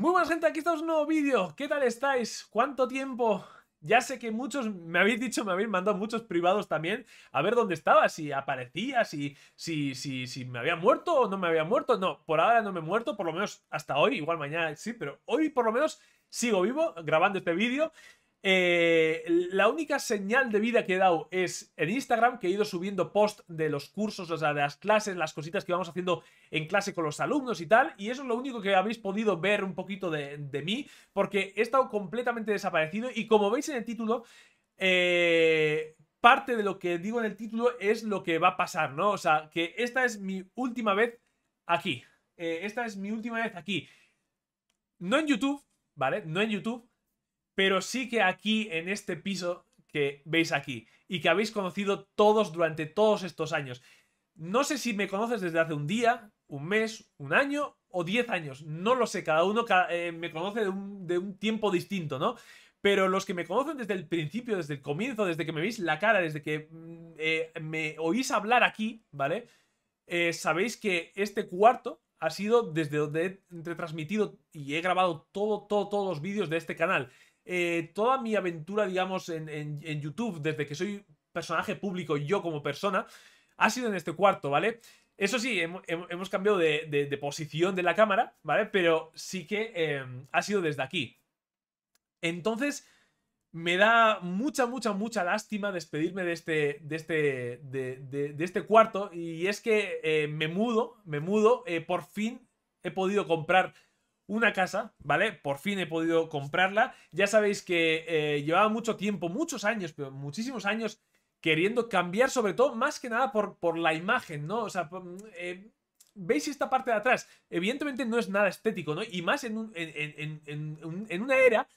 Muy buenas gente, aquí estamos un nuevo vídeo. ¿Qué tal estáis? ¿Cuánto tiempo? Ya sé que muchos me habéis dicho, me habéis mandado muchos privados también a ver dónde estaba, si aparecía, si, si, si, si me había muerto o no me había muerto. No, por ahora no me he muerto, por lo menos hasta hoy, igual mañana sí, pero hoy por lo menos sigo vivo grabando este vídeo eh, la única señal de vida que he dado es en Instagram, que he ido subiendo post de los cursos, o sea, de las clases, las cositas que vamos haciendo en clase con los alumnos y tal. Y eso es lo único que habéis podido ver un poquito de, mí, porque he estado completamente desaparecido. Y como veis en el título, eh, parte de lo que digo en el título es lo que va a pasar, ¿no? O sea, que esta es mi última vez aquí. Eh, esta es mi última vez aquí. No en YouTube, ¿vale? No en YouTube pero sí que aquí, en este piso que veis aquí y que habéis conocido todos durante todos estos años. No sé si me conoces desde hace un día, un mes, un año o diez años. No lo sé, cada uno eh, me conoce de un, tiempo distinto, ¿no? Pero los que me conocen desde el principio, desde el comienzo, desde que me veis la cara, desde que mm, eh, me oís hablar aquí, ¿vale? Eh, sabéis que este cuarto ha sido desde donde he retransmitido y he grabado todo, todo, todos los vídeos de este canal. Eh, toda mi aventura, digamos, en, YouTube, desde que soy personaje público yo como persona, ha sido en este cuarto, ¿vale? Eso sí, hemos cambiado de, posición de la cámara, ¿vale? Pero sí que em, ha sido desde aquí. Entonces, me da mucha, mucha, mucha lástima despedirme de este, de este, de, este cuarto. Y es que eh, me mudo, me mudo. Eh, por fin he podido comprar una casa, ¿vale? Por fin he podido comprarla. Ya sabéis que eh, llevaba mucho tiempo, muchos años, pero muchísimos años queriendo cambiar, sobre todo, más que nada por, por la imagen, ¿no? O sea, mm, eh, veis esta parte de atrás. Evidentemente no es nada estético, ¿no? Y más en, en una era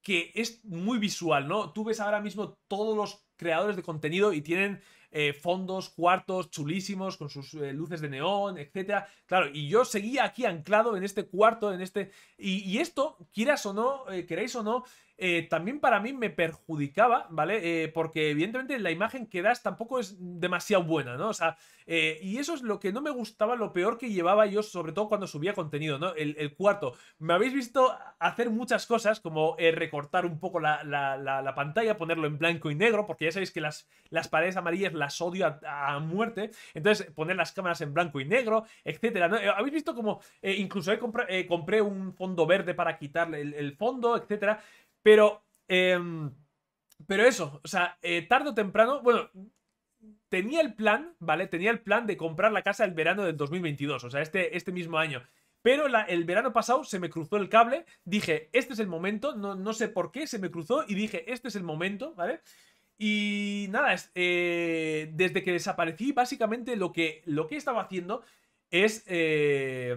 que es muy visual, ¿no? Tú ves ahora mismo todos los creadores de contenido y tienen eh, fondos, cuartos chulísimos con sus eh, luces de neón, etcétera. Claro, y yo seguía aquí anclado en este cuarto, en este. Y, esto, quieras o no, eh, queréis o no, eh, también para mí me perjudicaba, ¿vale? Eh, porque evidentemente la imagen que das tampoco es demasiado buena, ¿no? O sea, eh, y eso es lo que no me gustaba, lo peor que llevaba yo, sobre todo cuando subía contenido, ¿no? El, cuarto, me habéis visto hacer muchas cosas, como recortar un poco la, pantalla, ponerlo en blanco y negro, porque ya sabéis que las, las paredes amarillas las odio a, muerte, entonces poner las cámaras en blanco y negro, etcétera, Habéis visto como incluso compré, compré, un fondo verde para quitarle el, el fondo, etcétera. Pero, em, pero eso, o sea, eh, tarde o temprano, bueno, tenía el plan, ¿vale? Tenía el plan de comprar la casa el verano del 2022, o sea, este, este mismo año. Pero el verano pasado se me cruzó el cable, dije, este es el momento, no, no sé por qué, se me cruzó y dije, este es el momento, ¿vale? Y nada, eh, desde que desaparecí, básicamente lo que, lo que estaba haciendo es... Eh,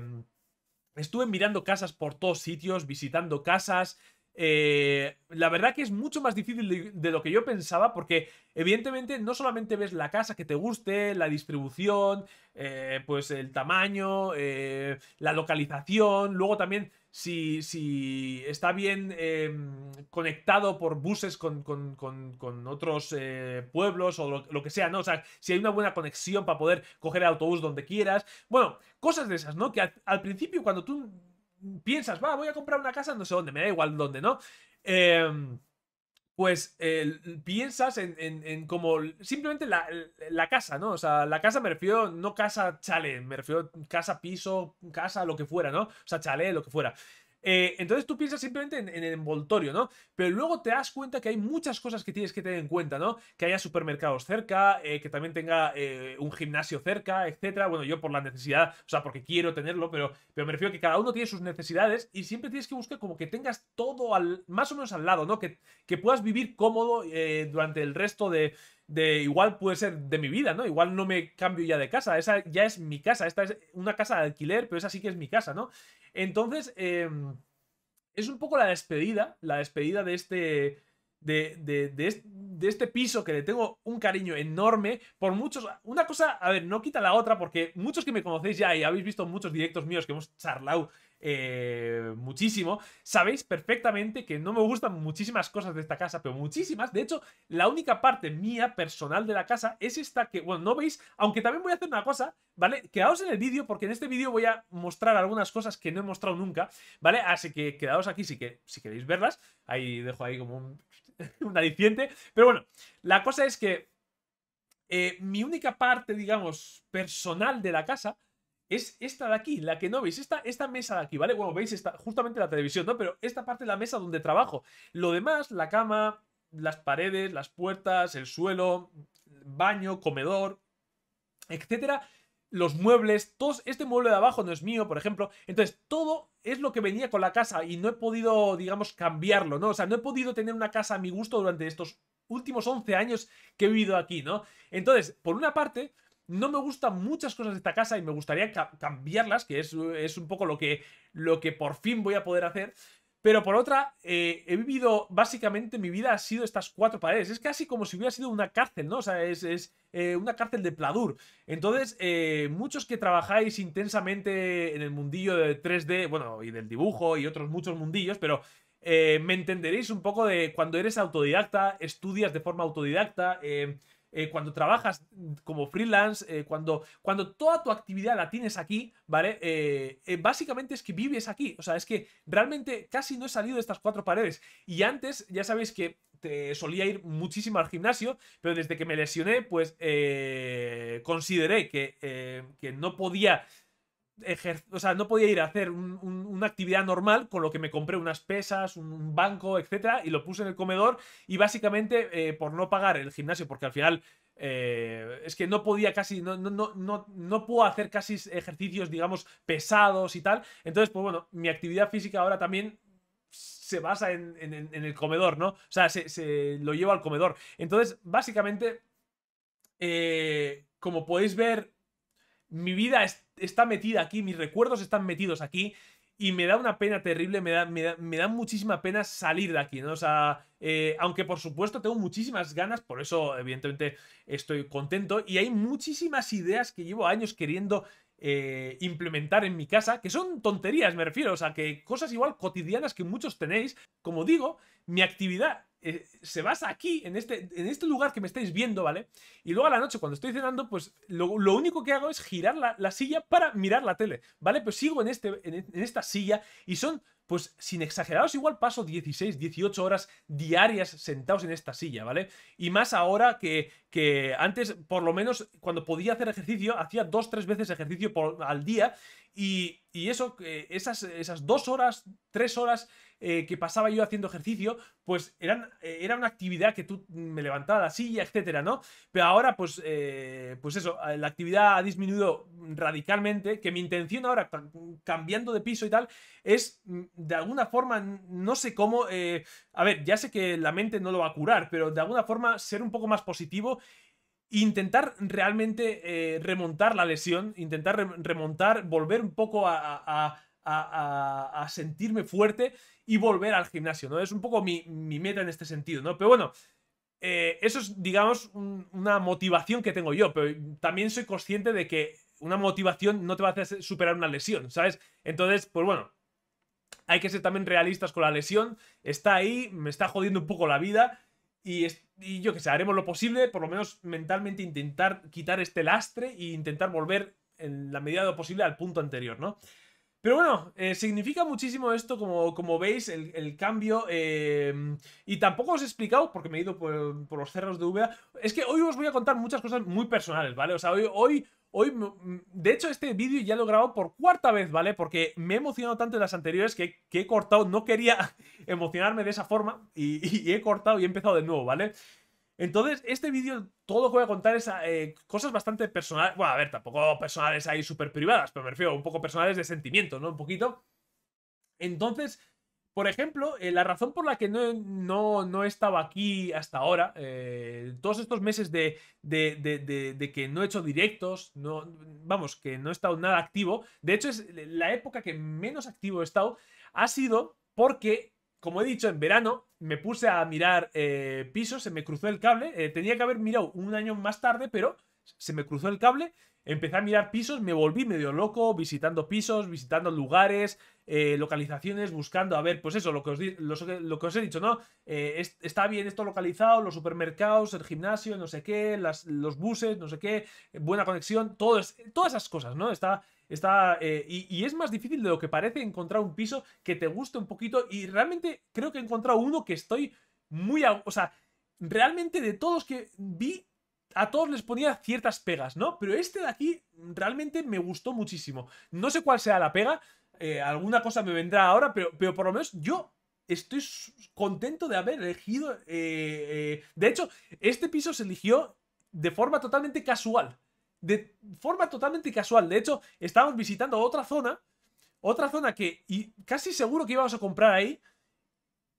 estuve mirando casas por todos sitios, visitando casas, eh, la verdad que es mucho más difícil de, lo que yo pensaba porque evidentemente no solamente ves la casa que te guste, la distribución, eh, pues el tamaño, eh, la localización, luego también si, si está bien em, conectado por buses con, otros pueblos o lo, que sea, ¿no? O sea, si hay una buena conexión para poder coger el autobús donde quieras. Bueno, cosas de esas, ¿no? Que al principio cuando tú piensas, va, voy a comprar una casa, no sé dónde, me da igual dónde, ¿no? Em, pues piensas en, como simplemente la, la, casa, ¿no? O sea, la casa me refiero, no casa chale, me refiero casa, piso, casa, lo que fuera, ¿no? O sea, chale, lo que fuera. Eh, entonces tú piensas simplemente en, el envoltorio, ¿no? Pero luego te das cuenta que hay muchas cosas que tienes que tener en cuenta, ¿no? Que haya supermercados cerca, eh, que también tenga eh, un gimnasio cerca, etcétera. Bueno, yo por la necesidad, o sea, porque quiero tenerlo, pero, pero me refiero a que cada uno tiene sus necesidades y siempre tienes que buscar como que tengas todo al, más o menos al lado, ¿no? Que, que puedas vivir cómodo durante el resto de de igual puede ser de mi vida, ¿no? Igual no me cambio ya de casa, esa ya es mi casa, esta es una casa de alquiler, pero esa sí que es mi casa, ¿no? Entonces, em, es un poco la despedida, la despedida de este... De, de, de, este, de, este piso que le tengo un cariño enorme por muchos. Una cosa, a ver, no quita la otra, porque muchos que me conocéis ya y habéis visto muchos directos míos que hemos charlado eh, muchísimo. Sabéis perfectamente que no me gustan muchísimas cosas de esta casa, pero muchísimas. De hecho, la única parte mía personal de la casa es esta que, bueno, no veis, aunque también voy a hacer una cosa, ¿vale? Quedaos en el vídeo porque en este vídeo voy a mostrar algunas cosas que no he mostrado nunca, ¿vale? Así que quedaos aquí si, que, si queréis verlas. Ahí dejo ahí como un, un aliciente. Pero bueno, la cosa es que eh, mi única parte, digamos, personal de la casa es esta de aquí, la que no veis, esta, esta mesa de aquí, ¿vale? Bueno, veis esta, justamente la televisión, ¿no? Pero esta parte de la mesa donde trabajo. Lo demás, la cama, las paredes, las puertas, el suelo, baño, comedor, etcétera. Los muebles, todos, este mueble de abajo no es mío, por ejemplo. Entonces, todo es lo que venía con la casa y no he podido, digamos, cambiarlo, ¿no? O sea, no he podido tener una casa a mi gusto durante estos últimos 11 años que he vivido aquí, ¿no? Entonces, por una parte, no me gustan muchas cosas de esta casa y me gustaría cambiarlas, que es, un poco lo que, lo que por fin voy a poder hacer. Pero por otra, eh, he vivido, básicamente mi vida ha sido estas cuatro paredes. Es casi como si hubiera sido una cárcel, ¿no? O sea, es, eh, una cárcel de pladur. Entonces, eh, muchos que trabajáis intensamente en el mundillo de 3D, bueno, y del dibujo y otros muchos mundillos, pero me entenderéis un poco de cuando eres autodidacta, estudias de forma autodidacta, eh, cuando trabajas como freelance, eh, cuando, cuando toda tu actividad la tienes aquí, ¿vale? Eh, básicamente es que vives aquí. O sea, es que realmente casi no he salido de estas cuatro paredes. Y antes, ya sabéis que te solía ir muchísimo al gimnasio, pero desde que me lesioné, pues consideré que, que, no podía o sea, no podía ir a hacer una actividad normal, con lo que me compré unas pesas, un banco, etcétera, y lo puse en el comedor. Y básicamente, eh, por no pagar el gimnasio, porque al final eh, es que no podía casi, no, no, puedo hacer casi ejercicios, digamos, pesados y tal. Entonces, pues bueno, mi actividad física ahora también se basa en, el comedor, ¿no? O sea, se, lo llevo al comedor. Entonces, básicamente, eh, como podéis ver, mi vida está metida aquí, mis recuerdos están metidos aquí y me da una pena terrible, me da, me da, muchísima pena salir de aquí, ¿no? O sea, eh, aunque por supuesto tengo muchísimas ganas, por eso evidentemente estoy contento y hay muchísimas ideas que llevo años queriendo eh, implementar en mi casa, que son tonterías, me refiero, o sea, que cosas igual cotidianas que muchos tenéis, como digo, mi actividad eh, se basa aquí, en este, en este lugar que me estáis viendo, ¿vale? Y luego a la noche, cuando estoy cenando, pues lo, único que hago es girar la, silla para mirar la tele, ¿vale? Pues sigo en, este, en esta silla y son pues sin exageraros, igual paso 16, 18 horas diarias sentados en esta silla, ¿vale? Y más ahora que, que antes, por lo menos, cuando podía hacer ejercicio, hacía dos, tres veces ejercicio al día y, eso, eh, esas, esas dos horas, tres horas eh, que pasaba yo haciendo ejercicio, pues eran, eh, era una actividad que tú mm, me levantaba la silla, etcétera, ¿no? Pero ahora, pues, pues eso, la actividad ha disminuido radicalmente, que mi intención ahora, cambiando de piso y tal, es mm, de alguna forma, no sé cómo, eh, a ver, ya sé que la mente no lo va a curar, pero de alguna forma ser un poco más positivo intentar realmente eh, remontar la lesión, intentar remontar, volver un poco a, sentirme fuerte y volver al gimnasio, ¿no? Es un poco mi, meta en este sentido, ¿no? Pero bueno, eh, eso es, digamos, una motivación que tengo yo, pero también soy consciente de que una motivación no te va a hacer superar una lesión, ¿sabes? Entonces, pues bueno, hay que ser también realistas con la lesión. Está ahí, me está jodiendo un poco la vida. Y, yo que sé, haremos lo posible, por lo menos mentalmente, intentar quitar este lastre e intentar volver en la medida de lo posible al punto anterior, ¿no? Pero bueno, eh, significa muchísimo esto, como, veis, el, cambio. Eh, y tampoco os he explicado, porque me he ido por, los cerros de Úbeda. Es que hoy os voy a contar muchas cosas muy personales, ¿vale? O sea, hoy Hoy, de hecho, este vídeo ya lo he grabado por cuarta vez, ¿vale? Porque me he emocionado tanto en las anteriores que, he cortado, no quería emocionarme de esa forma y, he cortado y he empezado de nuevo, ¿vale? Entonces, este vídeo, todo lo que voy a contar es eh, cosas bastante personales, bueno, a ver, tampoco personales ahí súper privadas, pero me refiero un poco personales de sentimiento, ¿no? Un poquito. Entonces, por ejemplo, eh, la razón por la que no, no, no he estado aquí hasta ahora, eh, todos estos meses de, de, de, que no he hecho directos, no, vamos, que no he estado nada activo, de hecho es la época que menos activo he estado, ha sido porque, como he dicho, en verano me puse a mirar eh, pisos, se me cruzó el cable, tenía que haber mirado un año más tarde, pero se me cruzó el cable, empecé a mirar pisos, me volví medio loco, visitando pisos, visitando lugares, eh, localizaciones, buscando, a ver, pues eso, lo que os, he dicho, ¿no? Eh, está bien esto localizado, los supermercados, el gimnasio, no sé qué, los buses, no sé qué, eh, buena conexión, todas esas cosas, ¿no? Está... Está, y, y, es más difícil de lo que parece encontrar un piso que te guste un poquito. Y realmente creo que he encontrado uno que estoy muy. O sea, realmente de todos que vi, a todos les ponía ciertas pegas, ¿no? Pero este de aquí realmente me gustó muchísimo. No sé cuál sea la pega, eh, alguna cosa me vendrá ahora, pero, pero por lo menos yo estoy contento de haber elegido... Eh, eh, de hecho, este piso se eligió de forma totalmente casual. De forma totalmente casual. De hecho, estábamos visitando otra zona, otra zona que y casi seguro que íbamos a comprar ahí,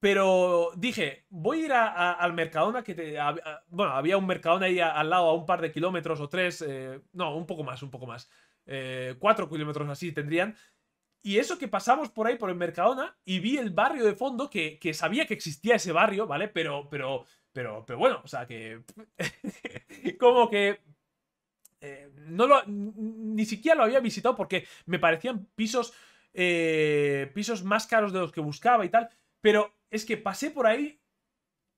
pero dije, voy a ir al Mercadona, que te, ah, bueno, había un Mercadona ahí al lado a un par de kilómetros o tres, eh, no, un poco más, un poco más, eh, cuatro kilómetros así tendrían. Y eso que pasamos por ahí, por el Mercadona, y vi el barrio de fondo, que, sabía que existía ese barrio, ¿vale? Pero, pero, pero, pero bueno, o sea que... como que... Eh, no lo, ni siquiera lo había visitado porque me parecían pisos, pisos más caros de los que buscaba y tal. Pero es que pasé por ahí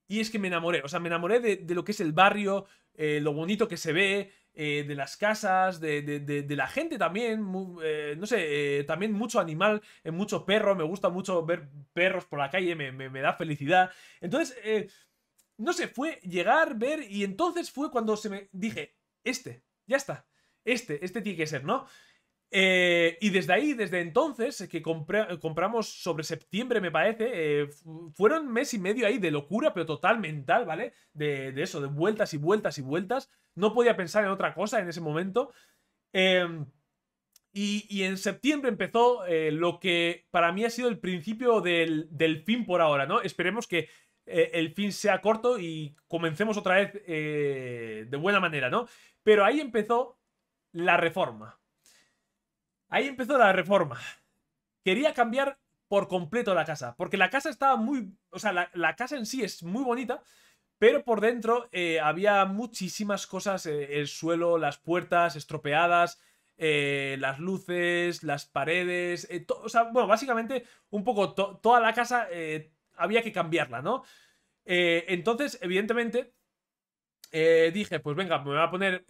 y es que me enamoré. O sea, me enamoré de, de lo que es el barrio, eh, lo bonito que se ve, eh, de las casas, de, de, la gente también, eh, no sé, también mucho animal, mucho perro, me gusta mucho ver perros por la calle, me, me, me da felicidad. Entonces, no sé, fue llegar, ver, y entonces fue cuando se me dije, este, ya está, este, este tiene que ser, ¿no? Eh, y desde ahí, desde entonces, que compramos sobre septiembre, me parece, eh, fueron mes y medio ahí de locura, pero total mental, ¿vale? De, eso, de vueltas y vueltas y vueltas. No podía pensar en otra cosa en ese momento. Em, y, en septiembre empezó eh, lo que para mí ha sido el principio del fin por ahora, ¿no? Esperemos que el fin sea corto y comencemos otra vez de buena manera, ¿no? Pero ahí empezó la reforma. Ahí empezó la reforma. Quería cambiar por completo la casa, porque la casa estaba muy... O sea, la, casa en sí es muy bonita, pero por dentro eh, había muchísimas cosas, eh, el suelo, las puertas estropeadas, eh, las luces, las paredes, o sea, bueno, básicamente un poco toda la casa había que cambiarla, ¿no? entonces, evidentemente, dije, pues venga, me voy a poner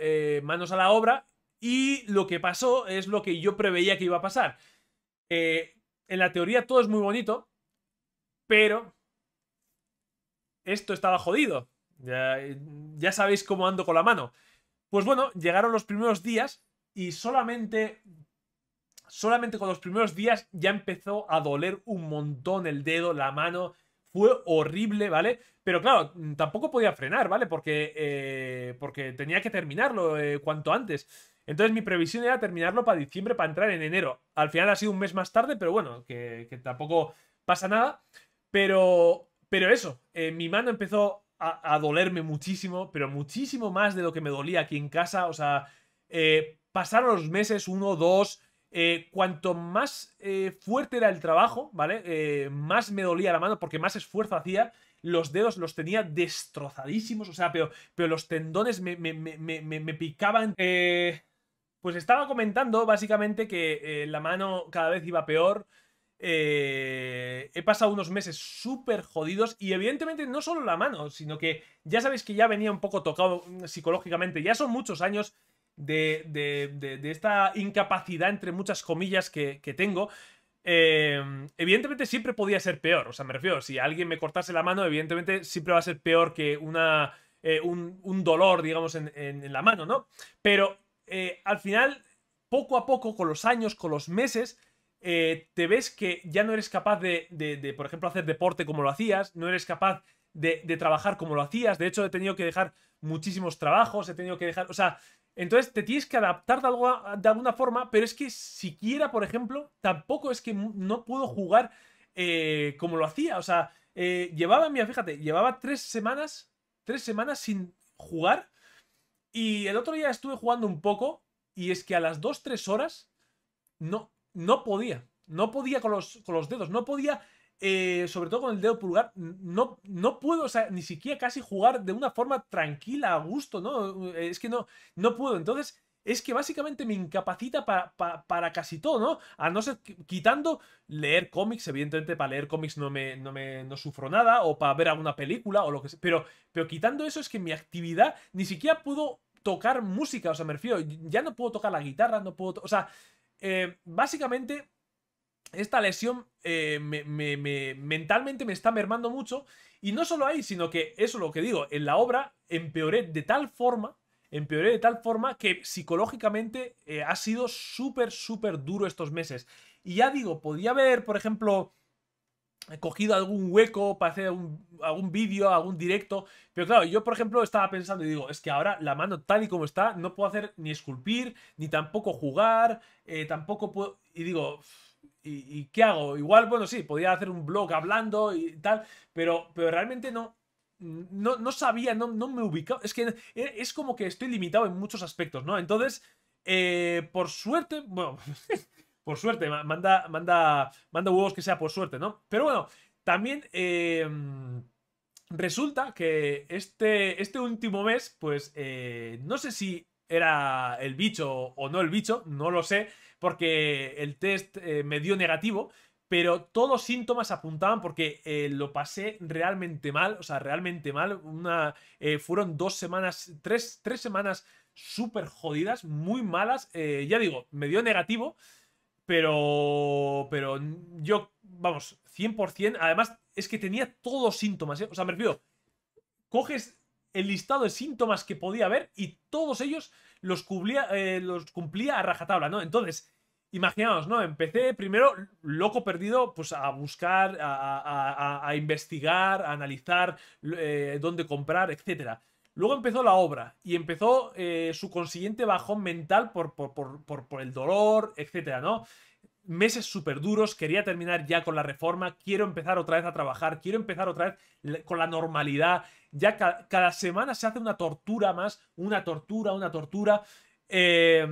manos a la obra y lo que pasó es lo que yo preveía que iba a pasar. Eh, en la teoría todo es muy bonito, pero esto estaba jodido. Ya, eh, ya sabéis cómo ando con la mano. Pues bueno, llegaron los primeros días y solamente solamente con los primeros días ya empezó a doler un montón el dedo, la mano, fue horrible, ¿vale? Pero claro, mm, tampoco podía frenar, ¿vale? Porque, eh, porque tenía que terminarlo eh, cuanto antes. Entonces mi previsión era terminarlo para diciembre, para entrar en enero. Al final ha sido un mes más tarde, pero bueno, que, tampoco pasa nada. Pero, pero eso, eh, mi mano empezó a, a, dolerme muchísimo, pero muchísimo más de lo que me dolía aquí en casa. O sea, pasaron los meses, uno, dos, eh, cuanto más eh, fuerte era el trabajo, ¿vale? Eh, más me dolía la mano porque más esfuerzo hacía. Los dedos los tenía destrozadísimos, o sea, pero, pero los tendones me, picaban. pues estaba comentando básicamente que la mano cada vez iba peor. he pasado unos meses súper jodidos y evidentemente no solo la mano, sino que ya sabéis que ya venía un poco tocado mm, psicológicamente, ya son muchos años de, de, esta incapacidad, entre muchas comillas, que, tengo. Eh, evidentemente siempre podía ser peor, o sea, me refiero, si alguien me cortase la mano, evidentemente siempre va a ser peor que una, eh, un, un, dolor, digamos, en, la mano, ¿no? Pero eh, al final, poco a poco, con los años, con los meses, te ves que ya no eres capaz de, por ejemplo, hacer deporte como lo hacías, no eres capaz de, de, trabajar como lo hacías. De hecho, he tenido que dejar muchísimos trabajos, he tenido que dejar, o sea, entonces te tienes que adaptar de, alguna forma, pero es que siquiera, por ejemplo, tampoco es que no puedo jugar eh, como lo hacía. O sea, eh, llevaba, mira, fíjate, llevaba tres semanas, tres semanas sin jugar. Y el otro día estuve jugando un poco y es que a las dos tres horas no, no podía. No podía con los, con los dedos, no podía eh, sobre todo con el dedo pulgar, no, no puedo, o sea, ni siquiera casi jugar de una forma tranquila, a gusto, ¿no? Eh, es que no, no puedo. Entonces, es que básicamente me incapacita para, para, casi todo, ¿no? A no ser quitando leer cómics, evidentemente para leer cómics no me, no me no sufro nada, o para ver alguna película o lo que sea, pero, pero quitando eso es que mi actividad ni siquiera puedo tocar música, o sea, me refiero, ya no puedo tocar la guitarra, no puedo, o sea, eh, básicamente esta lesión eh, me, mentalmente me está mermando mucho. Y no solo ahí, sino que eso es lo que digo, en la obra empeoré de tal forma, empeoré de tal forma que psicológicamente eh, ha sido súper, súper duro estos meses. Y ya digo, podía haber, por ejemplo, cogido algún hueco para hacer algún, vídeo, algún directo. Pero claro, yo por ejemplo estaba pensando y digo, es que ahora la mano tal y como está, no puedo hacer ni esculpir, ni tampoco jugar, eh, tampoco puedo... Y digo ¿Y, qué hago? Igual, bueno, sí, podía hacer un blog hablando y tal, pero, pero realmente no, no, sabía, no, no me ubicaba. Es que e, es como que estoy limitado en muchos aspectos, ¿no? Entonces, eh, por suerte, bueno, por suerte, manda, manda, manda huevos que sea por suerte, ¿no? Pero bueno, también em, resulta que este, este último mes, pues eh, no sé si era el bicho o no el bicho, no lo sé, porque el test eh, me dio negativo, pero todos síntomas apuntaban porque eh, lo pasé realmente mal, o sea, realmente mal. Una, eh, fueron dos semanas, tres, tres semanas súper jodidas, muy malas. ya digo, me dio negativo, pero, pero yo, vamos, 100%, además es que tenía todos síntomas, o sea, me refiero, coges el listado de síntomas que podía haber y todos ellos los cumplía, eh, los cumplía a rajatabla, ¿no? Entonces, imaginaos, ¿no? Empecé primero, loco perdido, pues a buscar, a, a, investigar, a analizar eh, dónde comprar, etc. Luego empezó la obra y empezó eh, su consiguiente bajón mental por, por, por, por el dolor, etc. ¿no? meses súper duros, quería terminar ya con la reforma, quiero empezar otra vez a trabajar, quiero empezar otra vez con la normalidad, ya cada semana se hace una tortura más, una tortura, una tortura. Eh,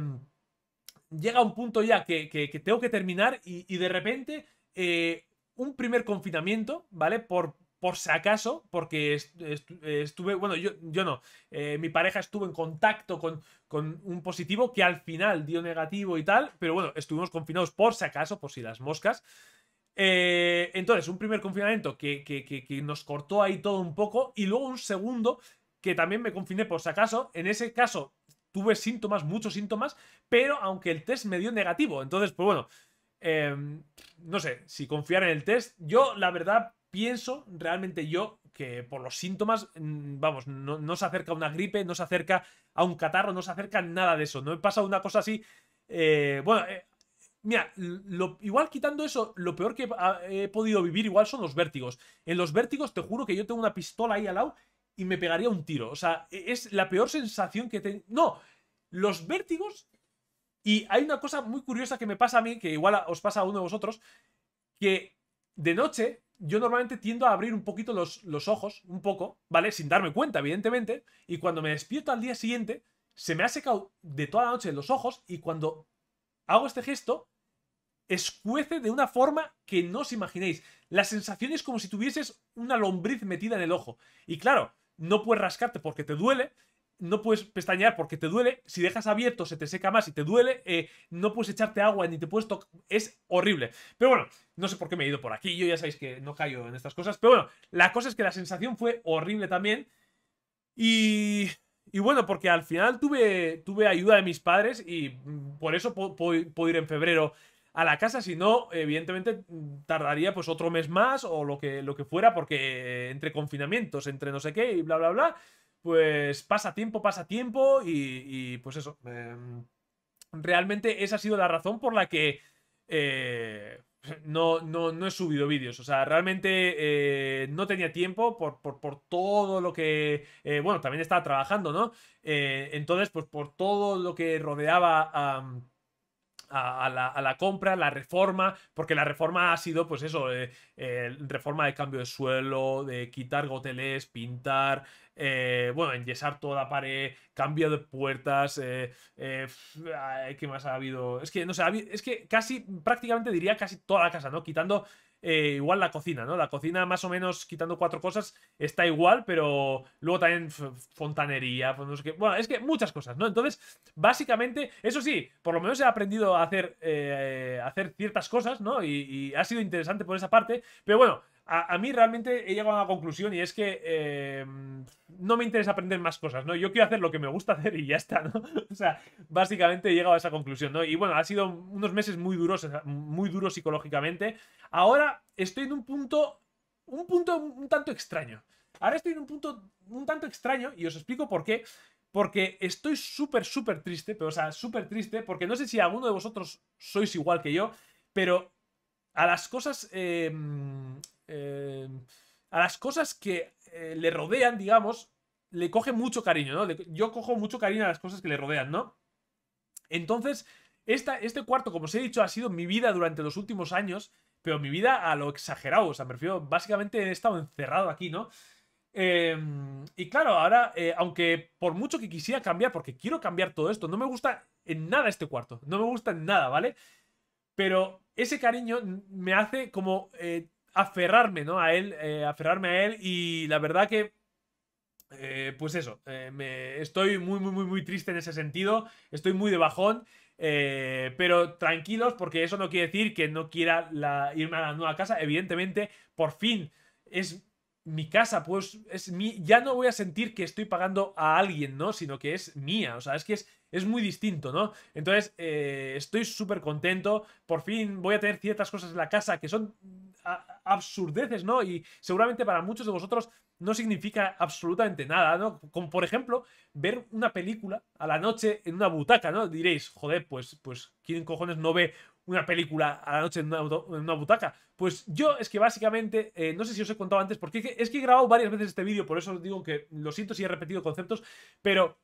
llega un punto ya que, tengo que terminar y, de repente eh, un primer confinamiento, ¿vale? Por por si acaso, porque estuve, bueno, yo, yo no, eh, mi pareja estuvo en contacto con, un positivo que al final dio negativo y tal, pero bueno, estuvimos confinados por si acaso, por si las moscas. Eh, entonces, un primer confinamiento que, nos cortó ahí todo un poco y luego un segundo que también me confiné por si acaso. En ese caso tuve síntomas, muchos síntomas, pero aunque el test me dio negativo. Entonces, pues bueno, em, no sé si confiar en el test. Yo, la verdad, pienso realmente yo que por los síntomas, mm, vamos, no, se acerca a una gripe, no se acerca a un catarro, no se acerca a nada de eso. No he pasado una cosa así. Eh, bueno, eh, mira, igual quitando eso, lo peor que he podido vivir igual son los vértigos. En los vértigos te juro que yo tengo una pistola ahí al lado y me pegaría un tiro. O sea, e-, es la peor sensación que tengo. No, los vértigos... Y hay una cosa muy curiosa que me pasa a mí, que igual os pasa a uno de vosotros, que de noche yo normalmente tiendo a abrir un poquito los, ojos, un poco, ¿vale? Sin darme cuenta, evidentemente. Y cuando me despierto al día siguiente, se me ha secado de toda la noche los ojos y cuando hago este gesto, escuece de una forma que no os imaginéis. La sensación es como si tuvieses una lombriz metida en el ojo. Y claro, no puedes rascarte porque te duele, no puedes pestañear porque te duele. Si dejas abierto, se te seca más y te duele. Eh, no puedes echarte agua ni te puedes tocar. Es horrible. Pero bueno, no sé por qué me he ido por aquí. Yo ya sabéis que no callo en estas cosas. Pero bueno, la cosa es que la sensación fue horrible también. Y. bueno, porque al final tuve, tuve ayuda de mis padres y mm, por eso puedo, ir en febrero a la casa, si no, evidentemente mm, tardaría pues otro mes más o lo que, lo que fuera, porque eh, entre confinamientos, entre no sé qué y bla, bla, bla, pues pasa tiempo, pasa tiempo y, pues eso. Em, realmente esa ha sido la razón por la que eh, no, no, no, he subido vídeos. O sea, realmente eh, no tenía tiempo por, por, todo lo que... Eh, bueno, también estaba trabajando, ¿no? entonces, pues por todo lo que rodeaba a, la, compra, la reforma, porque la reforma ha sido, pues eso, eh, eh, reforma de cambio de suelo, de quitar goteles, pintar, eh, bueno, enyesar toda pared, cambio de puertas, ¿qué más ha habido? Es que, no sé, es que casi, prácticamente diría casi toda la casa, ¿no? Quitando eh, igual la cocina, ¿no? La cocina, más o menos, quitando cuatro cosas, está igual, pero luego también fontanería, pues no sé qué. Bueno, es que muchas cosas, ¿no? Entonces, básicamente, eso sí, por lo menos he aprendido a hacer, eh, hacer ciertas cosas, ¿no? y ha sido interesante por esa parte, pero bueno, a, mí realmente he llegado a una conclusión y es que em, no me interesa aprender más cosas, ¿no? Yo quiero hacer lo que me gusta hacer y ya está, ¿no? O sea, básicamente he llegado a esa conclusión, ¿no? Y bueno, han sido unos meses muy duros, muy duros psicológicamente. Ahora estoy en un punto, un punto un tanto extraño. Ahora estoy en un punto un tanto extraño y os explico por qué. Porque estoy súper, súper triste, pero o sea, súper triste, porque no sé si alguno de vosotros sois igual que yo, pero a las cosas em, Em, a las cosas que eh, le rodean, digamos, le coge mucho cariño, ¿no? yo cojo mucho cariño a las cosas que le rodean, ¿no? Entonces, este cuarto, como os he dicho, ha sido mi vida durante los últimos años, pero mi vida a lo exagerado, o sea, me refiero, básicamente he estado encerrado aquí, ¿no? Em, y claro, ahora, eh, aunque por mucho que quisiera cambiar, porque quiero cambiar todo esto, no me gusta en nada este cuarto, no me gusta en nada, ¿vale? Pero ese cariño me hace como eh, aferrarme, ¿no? A él, eh, aferrarme a él y la verdad que... Eh, pues eso, eh, me, estoy muy, muy, muy, muy triste en ese sentido, estoy muy de bajón, pero tranquilos porque eso no quiere decir que no quiera irme a la nueva casa, evidentemente, por fin es mi casa, pues es mi, ya no voy a sentir que estoy pagando a alguien, ¿no? Sino que es mía, o sea, es que es, es muy distinto, ¿no? Entonces, estoy súper contento, por fin voy a tener ciertas cosas en la casa que son absurdeces, ¿no? Y seguramente para muchos de vosotros no significa absolutamente nada, ¿no? Como por ejemplo, ver una película a la noche en una butaca, ¿no? Diréis, joder, pues, pues, ¿quién cojones no ve una película a la noche en una, butaca? Pues yo es que básicamente, eh, no sé si os he contado antes, porque es que, es que he grabado varias veces este vídeo, por eso os digo que lo siento si he repetido conceptos, pero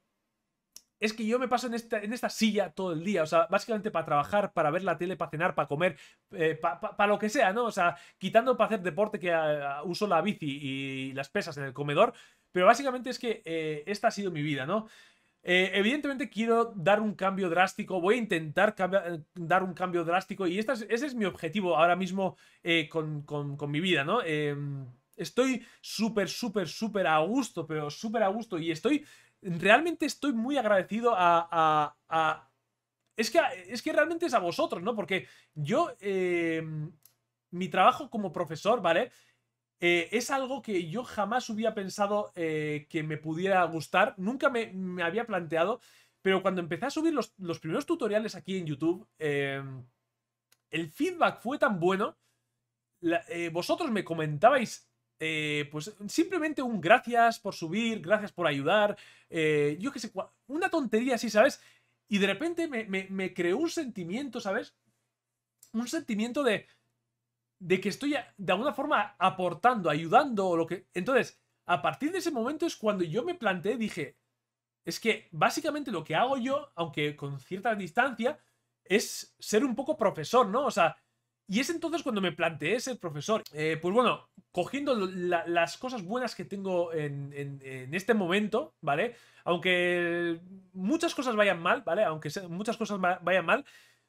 es que yo me paso en esta, silla todo el día, o sea, básicamente para trabajar, para ver la tele, para cenar, para comer, eh, para lo que sea, ¿no? O sea, quitando para hacer deporte que ah, ah, uso la bici y las pesas en el comedor, pero básicamente es que eh, esta ha sido mi vida, ¿no? Eh, evidentemente quiero dar un cambio drástico, voy a intentar dar un cambio drástico y esta ese es mi objetivo ahora mismo con, con, mi vida, ¿no? Em, estoy súper, súper, súper a gusto, pero súper a gusto y estoy realmente estoy muy agradecido a, es, que, es que realmente es a vosotros, ¿no? Porque yo, eh, mi trabajo como profesor, ¿vale? Eh, es algo que yo jamás hubiera pensado eh, que me pudiera gustar, nunca me, había planteado, pero cuando empecé a subir los, primeros tutoriales aquí en YouTube, em, el feedback fue tan bueno, vosotros me comentabais eh, pues simplemente un gracias por subir, gracias por ayudar, eh, yo qué sé, una tontería así, ¿sabes? Y de repente me, creó un sentimiento, ¿sabes? Un sentimiento de, de que estoy de alguna forma aportando, ayudando, o lo que... Entonces, a partir de ese momento es cuando yo me planteé, dije, es que básicamente lo que hago yo, aunque con cierta distancia, es ser un poco profesor, ¿no? O sea, y es entonces cuando me planteé ese profesor. Eh, pues bueno, cogiendo las cosas buenas que tengo en, este momento, ¿vale? Aunque muchas cosas vayan mal, ¿vale? Aunque muchas cosas vayan mal,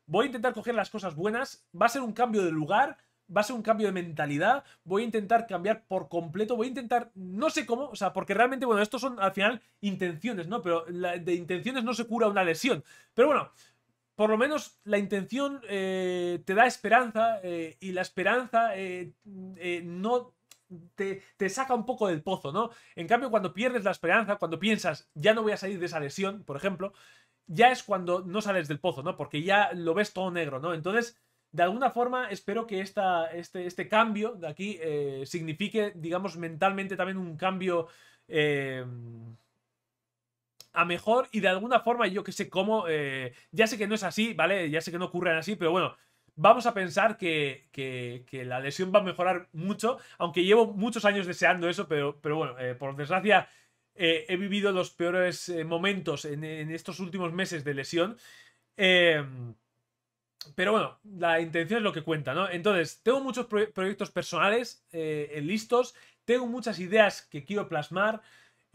voy a intentar coger las cosas buenas. Va a ser un cambio de lugar, va a ser un cambio de mentalidad. Voy a intentar cambiar por completo. Voy a intentar, no sé cómo, o sea, porque realmente, bueno, estos son al final intenciones, ¿no? Pero de intenciones no se cura una lesión. Pero bueno, por lo menos la intención eh, te da esperanza eh, y la esperanza eh, no te, saca un poco del pozo, ¿no? En cambio, cuando pierdes la esperanza, cuando piensas, ya no voy a salir de esa lesión, por ejemplo, ya es cuando no sales del pozo, ¿no? Porque ya lo ves todo negro, ¿no? Entonces, de alguna forma, espero que este, este, cambio de aquí signifique, digamos, mentalmente también un cambio a mejor y de alguna forma, yo que sé cómo, eh, ya sé que no es así, ¿vale? Ya sé que no ocurren así, pero bueno, vamos a pensar que, que, la lesión va a mejorar mucho, aunque llevo muchos años deseando eso, pero, pero bueno, eh, por desgracia eh, he vivido los peores momentos en, estos últimos meses de lesión. Em, pero bueno, la intención es lo que cuenta, ¿no? Entonces, tengo muchos proyectos personales listos, tengo muchas ideas que quiero plasmar.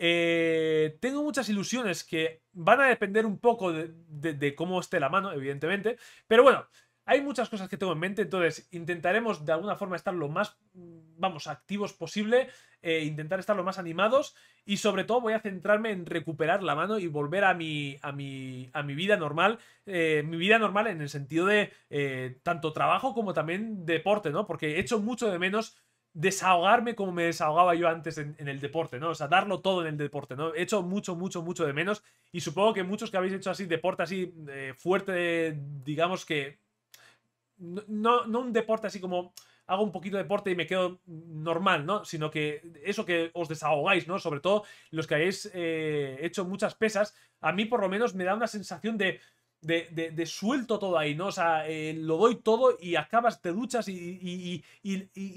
Eh, tengo muchas ilusiones que van a depender un poco de, cómo esté la mano, evidentemente. Pero bueno, hay muchas cosas que tengo en mente, entonces intentaremos de alguna forma estar lo más, vamos, activos posible, eh, intentar estar lo más animados y sobre todo voy a centrarme en recuperar la mano y volver a mi, a mi, a mi vida normal, eh, mi vida normal en el sentido de eh, tanto trabajo como también deporte, ¿no? Porque he hecho mucho de menos desahogarme como me desahogaba yo antes en, el deporte, ¿no? O sea, darlo todo en el deporte, ¿no? He hecho mucho, mucho, mucho de menos y supongo que muchos que habéis hecho así deporte así eh, fuerte, digamos que... No, no un deporte así como hago un poquito de deporte y me quedo normal, ¿no? Sino que eso que os desahogáis, ¿no? Sobre todo los que habéis eh, hecho muchas pesas, a mí por lo menos me da una sensación de de, suelto todo ahí, ¿no? O sea, eh, lo doy todo y acabas, te duchas y,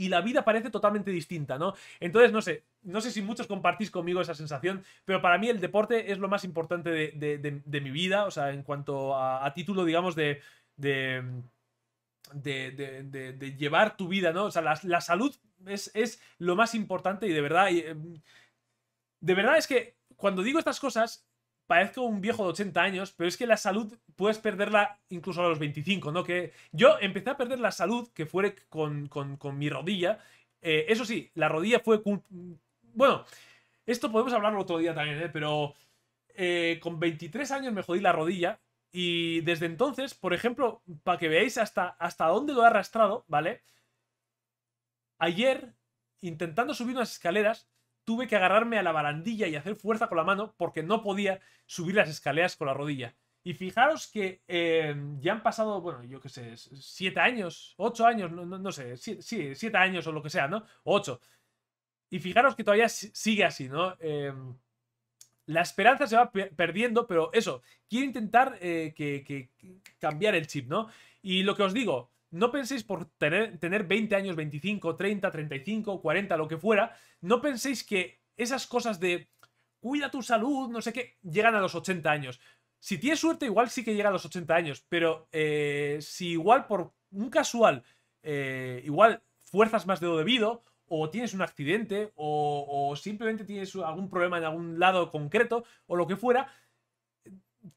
la vida parece totalmente distinta, ¿no? Entonces, no sé, no sé si muchos compartís conmigo esa sensación, pero para mí el deporte es lo más importante de, mi vida, o sea, en cuanto a, título, digamos, de... de llevar tu vida, ¿no? O sea, la, salud es, es, lo más importante y de verdad, em, de verdad es que cuando digo estas cosas, parezco un viejo de 80 años, pero es que la salud puedes perderla incluso a los 25, ¿no? Que yo empecé a perder la salud que fuere con, mi rodilla. Eh, eso sí, la rodilla fue... Bueno, esto podemos hablarlo otro día también, ¿eh? Pero eh, con 23 años me jodí la rodilla y desde entonces, por ejemplo, para que veáis hasta, hasta dónde lo he arrastrado, ¿vale? Ayer, intentando subir unas escaleras, tuve que agarrarme a la barandilla y hacer fuerza con la mano porque no podía subir las escaleras con la rodilla. Y fijaros que em, ya han pasado, bueno, yo qué sé, siete años, ocho años, no, sé, sí, siete, años o lo que sea, ¿no? Ocho. Y fijaros que todavía sigue así, ¿no? Em, la esperanza se va perdiendo, pero eso, quiero intentar eh, que, cambiar el chip, ¿no? Y lo que os digo, no penséis por tener, tener 20 años, 25, 30, 35, 40, lo que fuera, no penséis que esas cosas de cuida tu salud, no sé qué, llegan a los 80 años. Si tienes suerte, igual sí que llega a los 80 años, pero eh, si igual por un casual, eh, igual fuerzas más de lo debido, o tienes un accidente, o, simplemente tienes algún problema en algún lado concreto, o lo que fuera,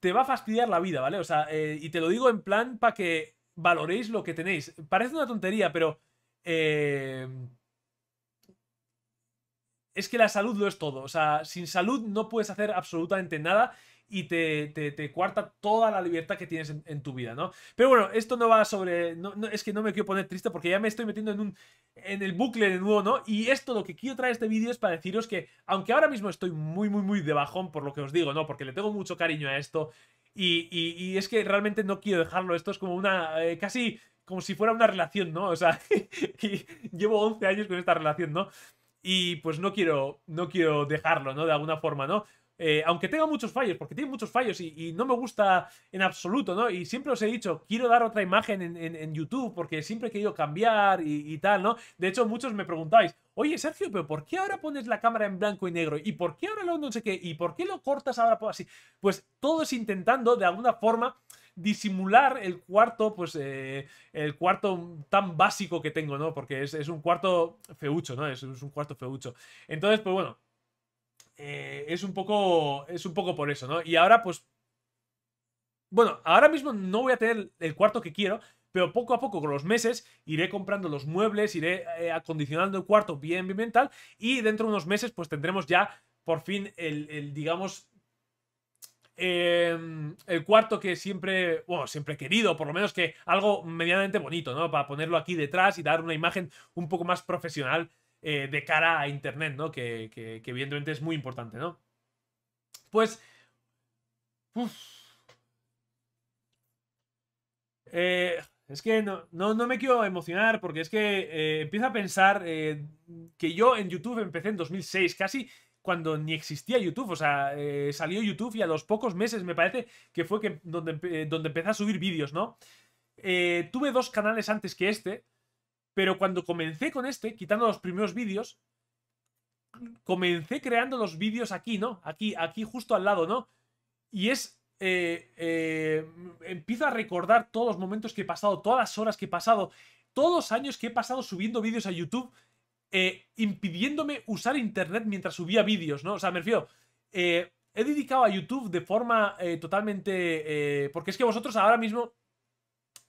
te va a fastidiar la vida, ¿vale? O sea, eh, y te lo digo en plan para que valoréis lo que tenéis. Parece una tontería, pero... Eh, es que la salud lo es todo. O sea, sin salud no puedes hacer absolutamente nada y te, cuarta toda la libertad que tienes en, tu vida, ¿no? Pero bueno, esto no va sobre... es que no me quiero poner triste porque ya me estoy metiendo en, un, en el bucle de nuevo, ¿no? Y esto lo que quiero traer este vídeo es para deciros que, aunque ahora mismo estoy muy, muy, muy de bajón por lo que os digo, ¿no? Porque le tengo mucho cariño a esto y, es que realmente no quiero dejarlo. Esto es como una. Eh, casi como si fuera una relación, ¿no? O sea, llevo 11 años con esta relación, ¿no? Y pues no quiero, no quiero dejarlo, ¿no? De alguna forma, ¿no? Eh, aunque tenga muchos fallos, porque tiene muchos fallos y, no me gusta en absoluto, ¿no? Y siempre os he dicho, quiero dar otra imagen en, YouTube porque siempre he querido cambiar y, tal, ¿no? De hecho, muchos me preguntáis, oye, Sergio, pero ¿por qué ahora pones la cámara en blanco y negro? ¿Y por qué ahora lo no sé qué? ¿Y por qué lo cortas ahora así? Pues todo es intentando, de alguna forma, disimular el cuarto, pues eh, el cuarto tan básico que tengo, ¿no? Porque es, un cuarto feucho, ¿no? Es, es, un cuarto feucho. Entonces, pues bueno, eh, es, un poco, es un poco por eso, ¿no? Y ahora pues... Bueno, ahora mismo no voy a tener el cuarto que quiero, pero poco a poco con los meses iré comprando los muebles, iré eh, acondicionando el cuarto bien, bien, y dentro de unos meses pues tendremos ya por fin el, digamos, em, el cuarto que siempre, bueno, siempre he querido, por lo menos que algo medianamente bonito, ¿no? Para ponerlo aquí detrás y dar una imagen un poco más profesional eh, de cara a Internet, ¿no? Que, que, evidentemente es muy importante, ¿no? Pues... Eh, es que no, no, me quiero emocionar porque es que eh, empiezo a pensar que yo en YouTube empecé en 2006, casi cuando ni existía YouTube. O sea, salió YouTube y a los pocos meses me parece que fue que donde, donde empecé a subir vídeos, ¿no? tuve dos canales antes que este. Pero cuando comencé con este, quitando los primeros vídeos, comencé creando los vídeos aquí, ¿no? Aquí, aquí justo al lado, ¿no? Y es... Eh, eh, empiezo a recordar todos los momentos que he pasado, todas las horas que he pasado, todos los años que he pasado subiendo vídeos a YouTube, impidiéndome usar Internet mientras subía vídeos, ¿no? O sea, me refiero he dedicado a YouTube de forma totalmente... porque es que vosotros ahora mismo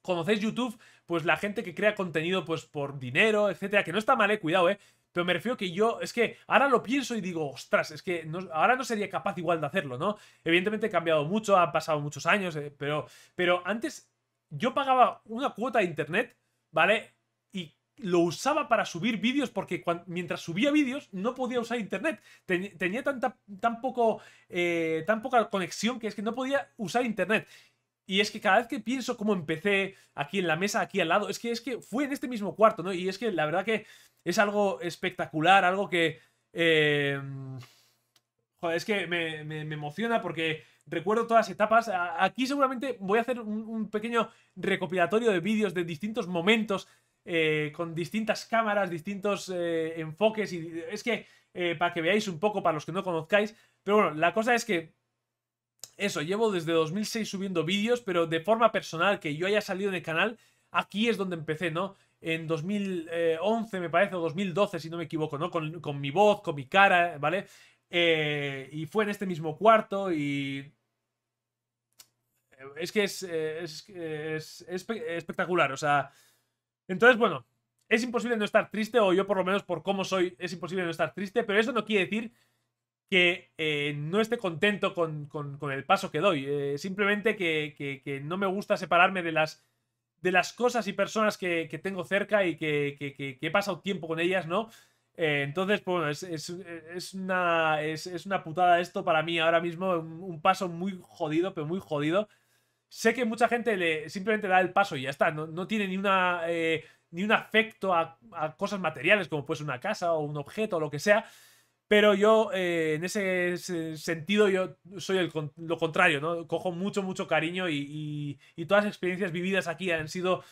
conocéis YouTube, pues la gente que crea contenido pues por dinero, etcétera, que no está mal, eh, cuidado, eh. Pero me refiero que yo, es que ahora lo pienso y digo, ostras, es que ahora no sería capaz igual de hacerlo, ¿no? Evidentemente he cambiado mucho, han pasado muchos años, eh, pero, pero antes yo pagaba una cuota de internet, ¿vale? Y lo usaba para subir vídeos porque mientras subía vídeos no podía usar internet. tenía tan, eh, tan poca conexión que es que no podía usar internet. Y es que cada vez que pienso cómo empecé aquí en la mesa, aquí al lado, es que, es que fue en este mismo cuarto, ¿no? Y es que la verdad que es algo espectacular, algo que... Em, joder, es que me, emociona porque recuerdo todas las etapas. Aquí seguramente voy a hacer un, pequeño recopilatorio de vídeos de distintos momentos, eh, con distintas cámaras, distintos eh, enfoques. Y es que, eh, para que veáis un poco, para los que no conozcáis. Pero bueno, la cosa es que eso, llevo desde 2006 subiendo vídeos, pero de forma personal, que yo haya salido en el canal, aquí es donde empecé, ¿no? En 2011, me parece, o 2012, si no me equivoco, ¿no? Con, mi voz, con mi cara, ¿vale? Eh, y fue en este mismo cuarto y... Es que es, eh, es, es espectacular, o sea... Entonces, bueno, es imposible no estar triste, o yo por lo menos por cómo soy, es imposible no estar triste, pero eso no quiere decir que eh, no esté contento con, el paso que doy. Eh, simplemente que, no me gusta separarme de las, de las cosas y personas que, tengo cerca y que, he pasado tiempo con ellas, ¿no? Eh, entonces, pues, bueno, es, una, es, una putada esto para mí ahora mismo, un, paso muy jodido, pero muy jodido. Sé que mucha gente le simplemente da el paso y ya está, no, no tiene ni una... ni un afecto a, a cosas materiales como pues una casa o un objeto o lo que sea, pero yo, eh, en ese sentido, yo soy lo contrario, ¿no? Cojo mucho, mucho cariño y, todas las experiencias vividas aquí han sido,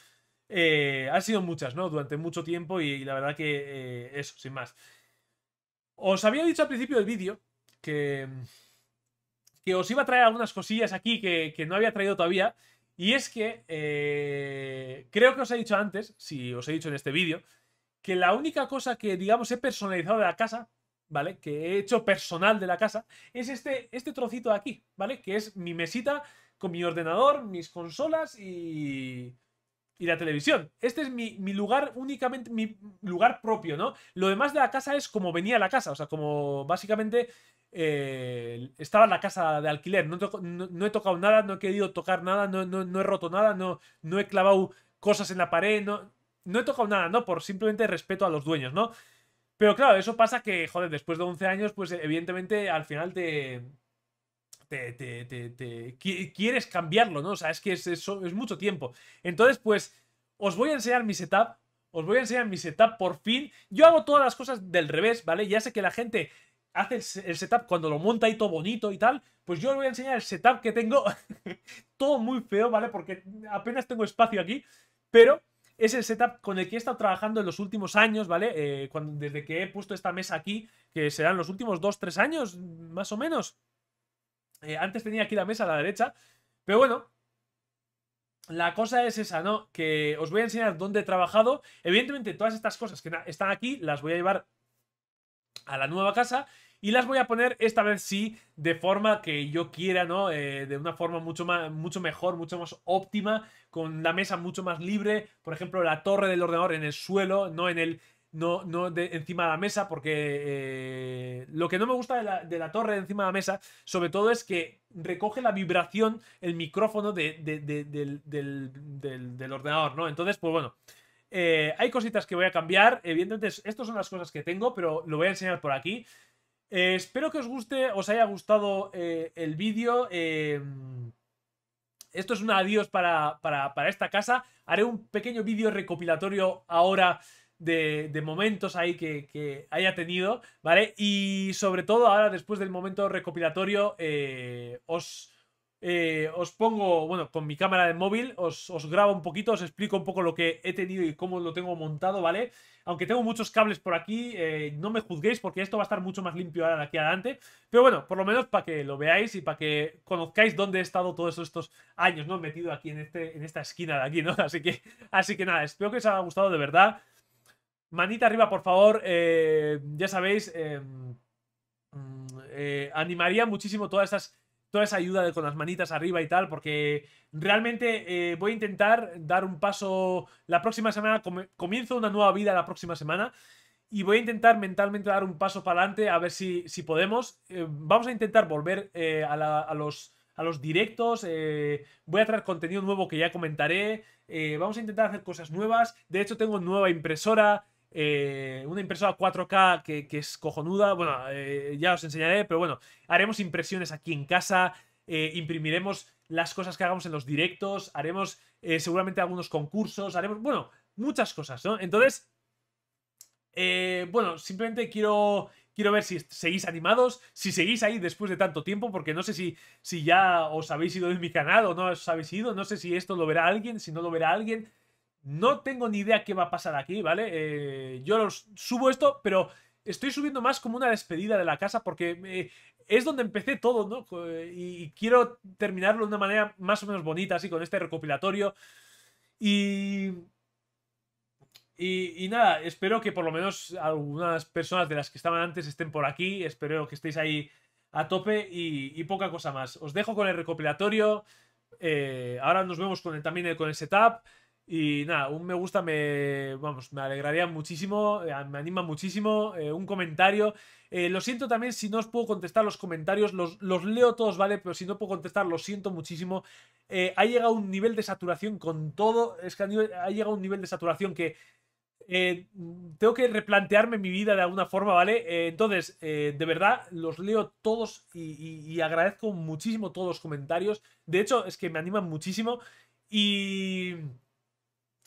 eh, han sido muchas, ¿no? Durante mucho tiempo y, la verdad que eh, eso, sin más. Os había dicho al principio del vídeo que, mm, que os iba a traer algunas cosillas aquí que, que no había traído todavía. Y es que creo que os he dicho antes, si os he dicho en este vídeo, que la única cosa que, digamos, he personalizado de la casa, ¿vale? Que he hecho personal de la casa, es este, este trocito de aquí, ¿vale? Que es mi mesita con mi ordenador, mis consolas y, y la televisión. Este es mi, lugar únicamente, mi lugar propio, ¿no? Lo demás de la casa es como venía la casa, o sea, como básicamente eh, estaba la casa de alquiler. No, he tocado nada, no he querido tocar nada, no, no he roto nada, no, he clavado cosas en la pared, no, he tocado nada, ¿no? Por simplemente respeto a los dueños, ¿no? Pero claro, eso pasa que, joder, después de 11 años, pues evidentemente al final te, te, te, te, quieres cambiarlo, ¿no? O sea, es que es, mucho tiempo. Entonces, pues, os voy a enseñar mi setup. Os voy a enseñar mi setup por fin. Yo hago todas las cosas del revés, ¿vale? Ya sé que la gente hace el, setup cuando lo monta y todo bonito y tal. Pues yo os voy a enseñar el setup que tengo. todo muy feo, ¿vale? Porque apenas tengo espacio aquí. Pero es el setup con el que he estado trabajando en los últimos años, ¿vale? Eh, desde que he puesto esta mesa aquí, que serán los últimos 2-3 años, más o menos. Eh, antes tenía aquí la mesa a la derecha, pero bueno, la cosa es esa, ¿no? Que os voy a enseñar dónde he trabajado. Evidentemente, todas estas cosas que están aquí las voy a llevar a la nueva casa y las voy a poner esta vez sí de forma que yo quiera, ¿no? Eh, de una forma mucho, más, mucho mejor, mucho más óptima, con la mesa mucho más libre, por ejemplo, la torre del ordenador en el suelo, no en el no, no de, encima de la mesa, porque eh, lo que no me gusta de la, de torre encima de la mesa, sobre todo es que recoge la vibración, el micrófono del, ordenador, ¿no? Entonces, pues bueno, eh, hay cositas que voy a cambiar, evidentemente, estas son las cosas que tengo, pero lo voy a enseñar por aquí. Eh, espero que os guste, os haya gustado el vídeo esto es un adiós para, esta casa. Haré un pequeño vídeo recopilatorio ahora de, momentos ahí que, haya tenido, ¿vale? Y sobre todo ahora, después del momento recopilatorio, eh, os, eh, os pongo, bueno, con mi cámara de móvil, os, os grabo un poquito, os explico un poco lo que he tenido y cómo lo tengo montado, ¿vale? Aunque tengo muchos cables por aquí, eh, no me juzguéis porque esto va a estar mucho más limpio ahora de aquí adelante. Pero bueno, por lo menos para que lo veáis y para que conozcáis dónde he estado todos estos años, ¿no? Metido aquí en, este, en esta esquina de aquí, ¿no? Así que, así que nada, espero que os haya gustado de verdad. Manita arriba, por favor. Eh, ya sabéis, eh, mm, animaría muchísimo todas estas toda esa ayuda de, con las manitas arriba y tal, porque realmente eh, voy a intentar dar un paso la próxima semana, comienzo una nueva vida la próxima semana y voy a intentar mentalmente dar un paso para adelante a ver si, si podemos. Eh, vamos a intentar volver eh, a, los, a, los, directos, voy a traer contenido nuevo que ya comentaré, vamos a intentar hacer cosas nuevas, de hecho tengo nueva impresora. Eh, una impresora 4K que, es cojonuda. Bueno, eh, ya os enseñaré, pero bueno, haremos impresiones aquí en casa, eh, imprimiremos las cosas que hagamos en los directos, haremos seguramente algunos concursos, haremos, bueno, muchas cosas, ¿no? Entonces, bueno, simplemente quiero, quiero ver si seguís animados, si seguís ahí después de tanto tiempo, porque no sé si, si ya os habéis ido de mi canal o no os habéis ido, no sé si esto lo verá alguien, si no lo verá alguien. No tengo ni idea qué va a pasar aquí, ¿vale? Eh, yo subo esto, pero estoy subiendo más como una despedida de la casa porque eh, es donde empecé todo, ¿no? Y quiero terminarlo de una manera más o menos bonita, así, con este recopilatorio. Y... Y, nada, espero que por lo menos algunas personas de las que estaban antes estén por aquí. Espero que estéis ahí a tope y, poca cosa más. Os dejo con el recopilatorio. Eh, ahora nos vemos con el, también con el setup. Y nada, un me gusta me, vamos, me alegraría muchísimo, eh, me anima muchísimo, eh, un comentario. Eh, lo siento también si no os puedo contestar los comentarios, los, leo todos, ¿vale? Pero si no puedo contestar, lo siento muchísimo. ha llegado un nivel de saturación con todo, es que ha, llegado un nivel de saturación que tengo que replantearme mi vida de alguna forma, ¿vale? entonces, de verdad, los leo todos y agradezco muchísimo todos los comentarios. De hecho, es que me animan muchísimo y...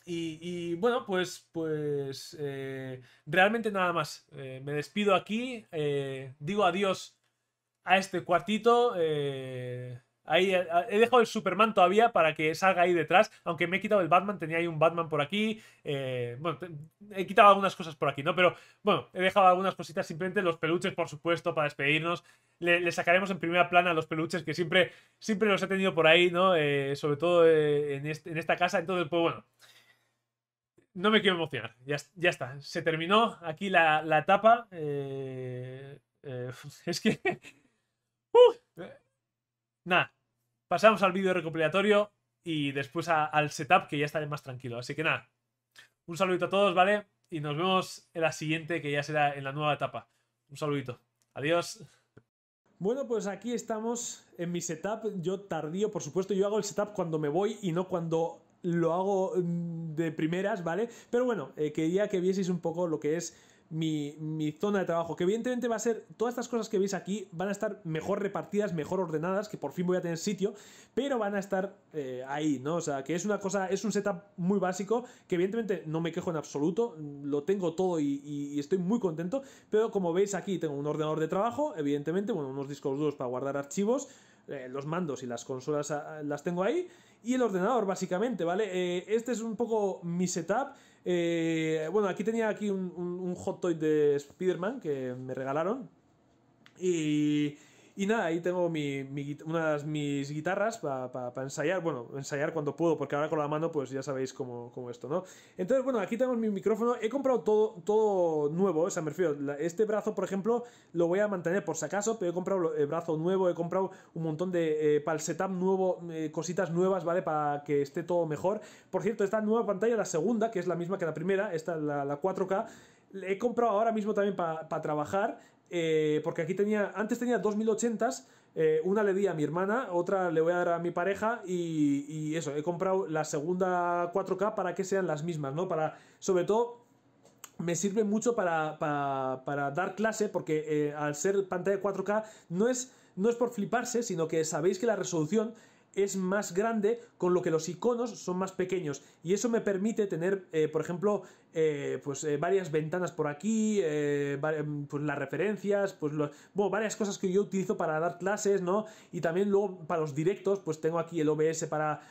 Y, bueno, pues, pues eh, realmente nada más. Eh, me despido aquí. Eh, digo adiós a este cuartito. ahí he dejado el Superman todavía para que salga ahí detrás. Aunque me he quitado el Batman, tenía ahí un Batman por aquí. bueno, he quitado algunas cosas por aquí, ¿no? Pero bueno, he dejado algunas cositas. Simplemente los peluches, por supuesto, para despedirnos. Le, sacaremos en primera plana los peluches que siempre, siempre los he tenido por ahí, ¿no? sobre todo en, en esta casa. Entonces, pues bueno. No me quiero emocionar. Ya, está. Se terminó aquí la, etapa. Eh, eh, es que. Uh, nada. Pasamos al vídeo recopilatorio y después al setup que ya estaré más tranquilo. Así que nada. Un saludito a todos, ¿vale? Y nos vemos en la siguiente que ya será en la nueva etapa. Un saludito. Adiós. Bueno, pues aquí estamos en mi setup. Yo tardío, por supuesto, yo hago el setup cuando me voy y no cuando lo hago mm, de primeras, ¿vale? Pero bueno, eh, quería que vieseis un poco lo que es mi, mi, zona de trabajo, que evidentemente va a ser, todas estas cosas que veis aquí van a estar mejor repartidas, mejor ordenadas, que por fin voy a tener sitio, pero van a estar eh, ahí, ¿no? O sea, que es una cosa, es un setup muy básico, que evidentemente no me quejo en absoluto, lo tengo todo y, estoy muy contento, pero como veis aquí tengo un ordenador de trabajo, evidentemente, bueno, unos discos duros para guardar archivos, eh, los mandos y las consolas ah, las tengo ahí, y el ordenador, básicamente, ¿vale? Eh, este es un poco mi setup. Eh, bueno, aquí tenía aquí un, un hot toy de Spider-Man que me regalaron. Y y nada, ahí tengo unas mis guitarras para ensayar, bueno, ensayar cuando puedo, porque ahora con la mano pues ya sabéis cómo, esto, ¿no? Entonces, bueno, aquí tengo mi micrófono, he comprado todo, todo nuevo, o sea, me refiero, este brazo, por ejemplo, lo voy a mantener por si acaso, pero he comprado el brazo nuevo, he comprado un montón de, eh, para el setup nuevo, eh, cositas nuevas, ¿vale? Para que esté todo mejor. Por cierto, esta nueva pantalla, la segunda, que es la misma que la primera, esta, la, 4K, he comprado ahora mismo también para trabajar eh, porque aquí tenía, antes tenía 2080 mil eh, una le di a mi hermana, otra le voy a dar a mi pareja y, eso, he comprado la segunda 4K para que sean las mismas, ¿no? Para, sobre todo, me sirve mucho para, para, dar clase porque eh, al ser pantalla 4K no es, no es por fliparse, sino que sabéis que la resolución es más grande, con lo que los iconos son más pequeños. Y eso me permite tener, eh, por ejemplo, eh, pues eh, varias ventanas por aquí, em, pues las referencias, pues bueno, varias cosas que yo utilizo para dar clases, ¿no? Y también luego para los directos, pues tengo aquí el OBS para,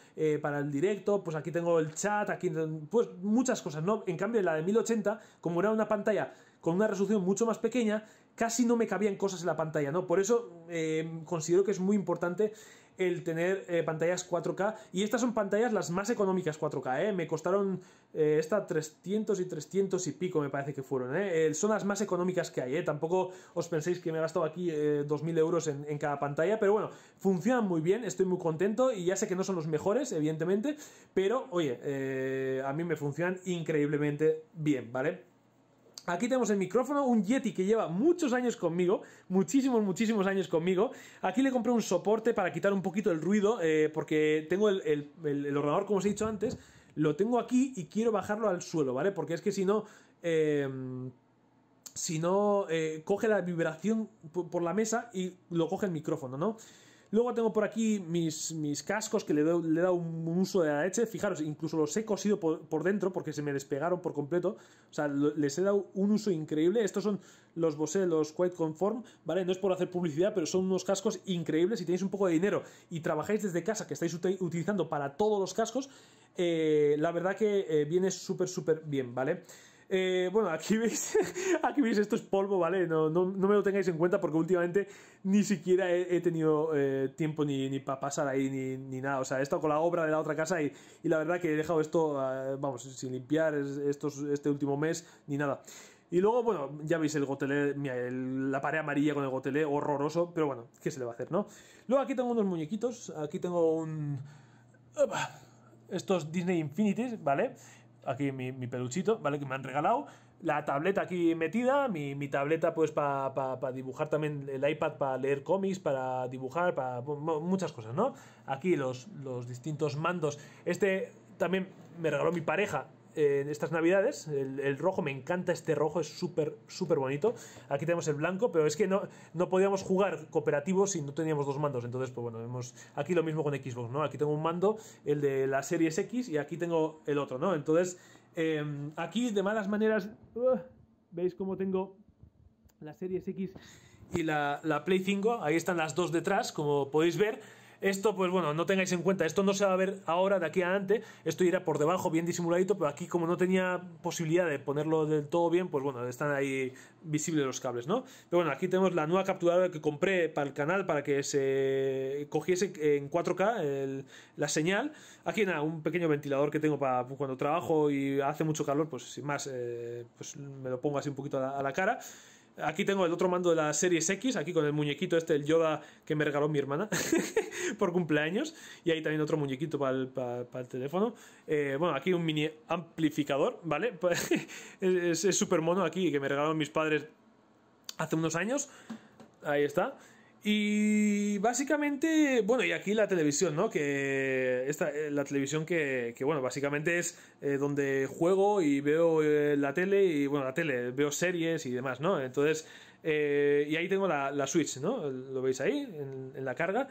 para el directo, pues aquí tengo el chat, aquí, pues muchas cosas, ¿no? En cambio, la de 1080, como era una pantalla con una resolución mucho más pequeña, casi no me cabían cosas en la pantalla, ¿no? Por eso eh, considero que es muy importante el tener eh, pantallas 4K. Y estas son pantallas las más económicas 4K, ¿eh? Me costaron eh, esta 300 y 300 y pico, me parece que fueron, ¿eh? Son las más económicas que hay, ¿eh? Tampoco os penséis que me he gastado aquí 2.000 euros en, cada pantalla, pero bueno, funcionan muy bien, estoy muy contento y ya sé que no son los mejores, evidentemente, pero oye, a mí me funcionan increíblemente bien, ¿vale? Aquí tenemos el micrófono, un Yeti que lleva muchos años conmigo, muchísimos, muchísimos años conmigo. Aquí le compré un soporte para quitar un poquito el ruido, eh, porque tengo el, ordenador, como os he dicho antes, lo tengo aquí y quiero bajarlo al suelo, ¿vale? Porque es que si no... Em, si no, eh, coge la vibración por la mesa y lo coge el micrófono, ¿no? Luego tengo por aquí mis, mis cascos que le, he dado un uso de la leche. Fijaros, incluso los he cosido por, dentro porque se me despegaron por completo. O sea, les he dado un uso increíble. Estos son los Bose, los Quite Conform, ¿vale? No es por hacer publicidad, pero son unos cascos increíbles. Si tenéis un poco de dinero y trabajáis desde casa, que estáis utilizando para todos los cascos, eh, la verdad que eh, viene súper, súper bien, ¿vale? Eh, bueno, aquí veis, aquí veis, esto es polvo, ¿vale? No, no, me lo tengáis en cuenta porque últimamente ni siquiera he, tenido eh, tiempo ni, para pasar ahí ni, nada. O sea, he estado con la obra de la otra casa y, y la verdad que he dejado esto, eh, vamos, sin limpiar este último mes ni nada. Y luego, bueno, ya veis el gotelé, la pared amarilla con el gotelé, horroroso, pero bueno, ¿qué se le va a hacer, no? Luego aquí tengo unos muñequitos, aquí tengo un... Estos Disney Infinities, ¿vale? aquí mi, mi, peluchito, ¿vale? Que me han regalado. La tableta aquí metida, mi, tableta pues para pa, dibujar también el iPad, para leer cómics, para dibujar, para muchas cosas, ¿no? Aquí los, los distintos mandos. Este también me regaló mi pareja en estas navidades. El, rojo, me encanta este rojo, es súper, súper bonito. Aquí tenemos el blanco, pero es que no, podíamos jugar cooperativo si no teníamos dos mandos. Entonces, pues bueno, vemos aquí lo mismo con Xbox, ¿no? Aquí tengo un mando, el de la Series X, y aquí tengo el otro, ¿no? Entonces, em, aquí de malas maneras, ¿veis cómo tengo la Series X? Y la, la Play 5, ahí están las dos detrás, como podéis ver esto, pues bueno, no tengáis en cuenta, esto no se va a ver ahora de aquí a antes, esto irá por debajo bien disimuladito, pero aquí como no tenía posibilidad de ponerlo del todo bien, pues bueno, están ahí visibles los cables, ¿no? Pero bueno, aquí tenemos la nueva capturadora que compré para el canal para que se cogiese en 4K la señal. Aquí nada, un pequeño ventilador que tengo para cuando trabajo y hace mucho calor, pues sin más, eh, pues me lo pongo así un poquito a la cara. Aquí tengo el otro mando de la Series X, aquí con el muñequito este, el Yoda que me regaló mi hermana por cumpleaños. Y ahí también otro muñequito para el, teléfono. Eh, bueno, aquí un mini amplificador, ¿vale? es súper mono aquí que me regalaron mis padres hace unos años. Ahí está. Y básicamente, bueno, y aquí la televisión, ¿no? Que esta, eh, la televisión que, que bueno, básicamente es eh, donde juego y veo eh, la tele y, bueno, la tele, veo series y demás, ¿no? Entonces, y ahí tengo la, Switch, ¿no? Lo veis ahí, en, la carga,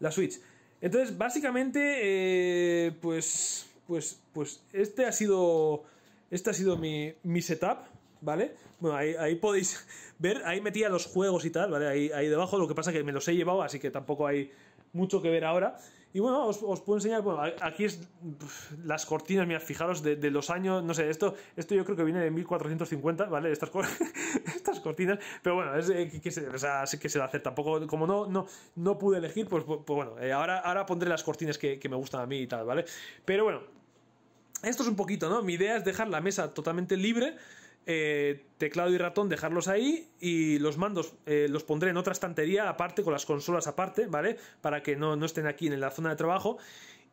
la Switch. Entonces, básicamente, pues, pues, pues, este ha sido, este ha sido mi setup ¿vale? Bueno, ahí, podéis ver, ahí metía los juegos y tal, ¿vale? Ahí, debajo, lo que pasa que me los he llevado, así que tampoco hay mucho que ver ahora. Y bueno, os, puedo enseñar, bueno, aquí es las cortinas, mirad, fijaros, de, los años, no sé, esto, esto yo creo que viene de 1450, ¿vale? Estas, estas cortinas, pero bueno, es, eh, que, se, que se va a hacer tampoco, como no, no, no pude elegir, pues, pues, pues bueno, eh, ahora, ahora pondré las cortinas que, que me gustan a mí y tal, ¿vale? Pero bueno, esto es un poquito, ¿no? Mi idea es dejar la mesa totalmente libre eh, teclado y ratón dejarlos ahí y los mandos eh, los pondré en otra estantería aparte, con las consolas aparte, ¿vale? Para que no, estén aquí en la zona de trabajo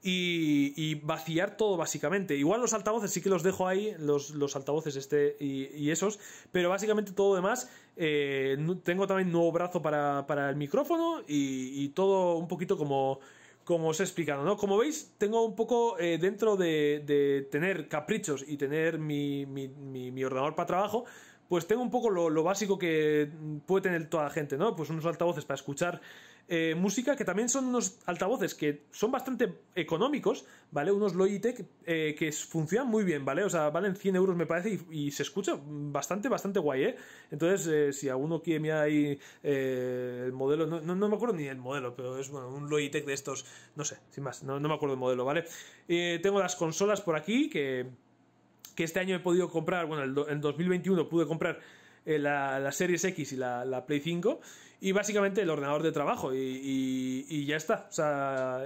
y, vaciar todo básicamente. Igual los altavoces sí que los dejo ahí, los, altavoces este y, esos, pero básicamente todo demás, eh, tengo también nuevo brazo para, para el micrófono y, y todo un poquito como como os he explicado, ¿no? Como veis, tengo un poco eh, dentro de, de, tener caprichos y tener mi, mi, mi, ordenador para trabajo, pues tengo un poco lo, lo, básico que puede tener toda la gente, ¿no? Pues unos altavoces para escuchar eh, música, que también son unos altavoces que son bastante económicos, ¿vale? Unos Logitech eh, que funcionan muy bien, ¿vale? O sea, valen 100 euros me parece y, se escucha bastante, bastante guay, ¿eh? Entonces, eh, si alguno quiere mirar ahí el modelo, no, me acuerdo ni el modelo, pero es bueno, un Logitech de estos, no sé, sin más, no, me acuerdo el modelo, ¿vale? tengo las consolas por aquí que que este año he podido comprar, bueno, en 2021 pude comprar eh, la, Series X y la, Play 5 y básicamente el ordenador de trabajo y, ya está.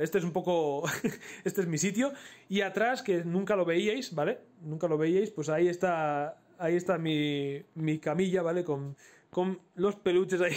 este es un poco, este es mi sitio y atrás que nunca lo veíais, ¿vale? Nunca lo veíais, pues ahí está, ahí está mi, camilla, ¿vale? Con, con los peluches ahí,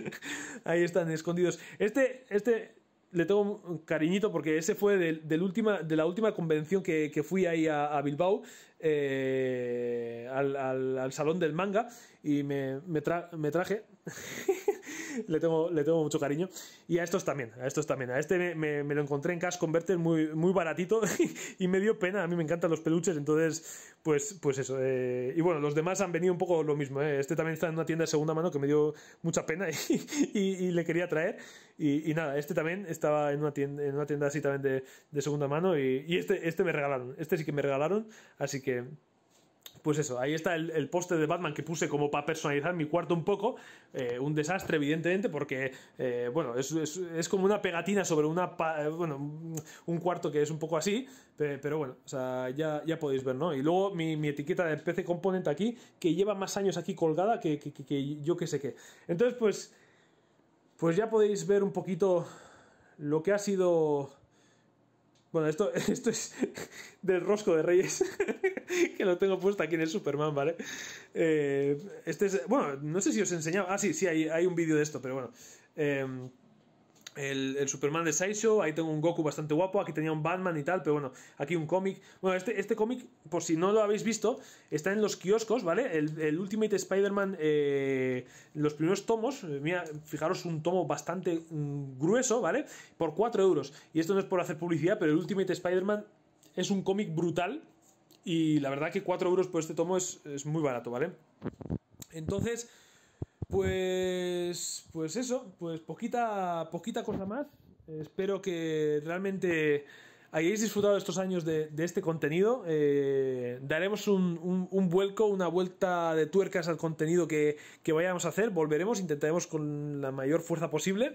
ahí están escondidos. Este, este le tengo un cariñito porque ese fue del, última, de la última convención que, fui ahí a Bilbao. Eh, al, al, salón del manga y me, traje. le, tengo, mucho cariño. Y a estos también, a estos también. A este me, lo encontré en Cash Converter muy, muy baratito y me dio pena. A mí me encantan los peluches, entonces, pues, pues eso. Eh, y bueno, los demás han venido un poco lo mismo. Eh. Este también está en una tienda de segunda mano que me dio mucha pena y, y, le quería traer. Y, nada, este también estaba en una tienda, en una tienda así también de, segunda mano. Y, este, este me regalaron. Este sí que me regalaron. Así que pues eso, ahí está el, poste de Batman que puse como para personalizar mi cuarto un poco. Eh, un desastre, evidentemente, porque, eh, bueno, es, es, como una pegatina sobre una eh, bueno, un cuarto que es un poco así, pero, bueno, o sea, ya, podéis ver, ¿no? Y luego mi, etiqueta de PC Component aquí, que lleva más años aquí colgada que, yo que sé qué. Entonces, pues, pues ya podéis ver un poquito lo que ha sido bueno, esto, esto es del rosco de Reyes, que lo tengo puesto aquí en el Superman, ¿vale? Eh, este es, bueno, no sé si os enseñaba. enseñado. Ah, sí, sí, hay, hay un vídeo de esto, pero bueno. Eh, el, Superman de Sideshow, ahí tengo un Goku bastante guapo, aquí tenía un Batman y tal, pero bueno, aquí un cómic. Bueno, este, este cómic, por si no lo habéis visto, está en los kioscos, ¿vale? El, Ultimate Spider-Man, eh, los primeros tomos, eh, mira, fijaros, un tomo bastante mm, grueso, ¿vale? Por 4 euros. Y esto no es por hacer publicidad, pero el Ultimate Spider-Man es un cómic brutal y la verdad que 4 euros por este tomo es, es muy barato, ¿vale? Entonces... Pues, pues eso, pues poquita, poquita cosa más. Espero que realmente hayáis disfrutado estos años de, este contenido. Eh, daremos un, vuelco, una vuelta de tuercas al contenido que, que, vayamos a hacer. Volveremos, intentaremos con la mayor fuerza posible.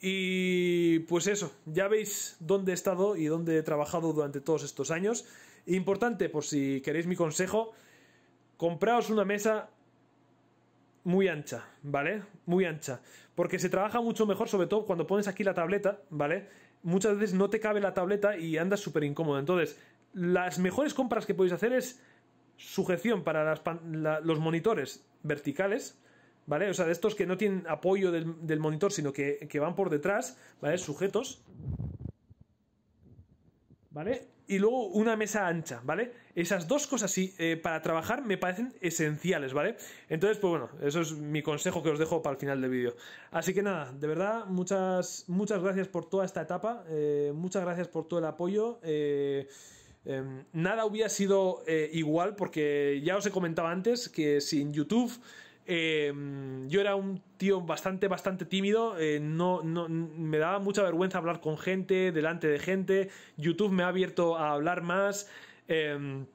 Y pues eso, ya veis dónde he estado y dónde he trabajado durante todos estos años. Importante, por si queréis mi consejo, compraos una mesa muy ancha, ¿vale? Muy ancha. Porque se trabaja mucho mejor, sobre todo cuando pones aquí la tableta, ¿vale? Muchas veces no te cabe la tableta y andas súper incómodo. Entonces, las mejores compras que podéis hacer es sujeción para los monitores verticales, ¿vale? O sea, de estos que no tienen apoyo del, monitor, sino que van por detrás, ¿vale? Sujetos. ¿Vale? y luego una mesa ancha, ¿vale? Esas dos cosas sí, eh, para trabajar me parecen esenciales, ¿vale? Entonces, pues bueno, eso es mi consejo que os dejo para el final del vídeo. Así que nada, de verdad, muchas, muchas gracias por toda esta etapa, eh, muchas gracias por todo el apoyo. Eh, em, nada hubiera sido igual porque ya os he comentado antes que sin YouTube Em, yo era un tío bastante, bastante tímido. Eh, no, no, me daba mucha vergüenza hablar con gente, delante de gente. YouTube me ha abierto a hablar más. Em,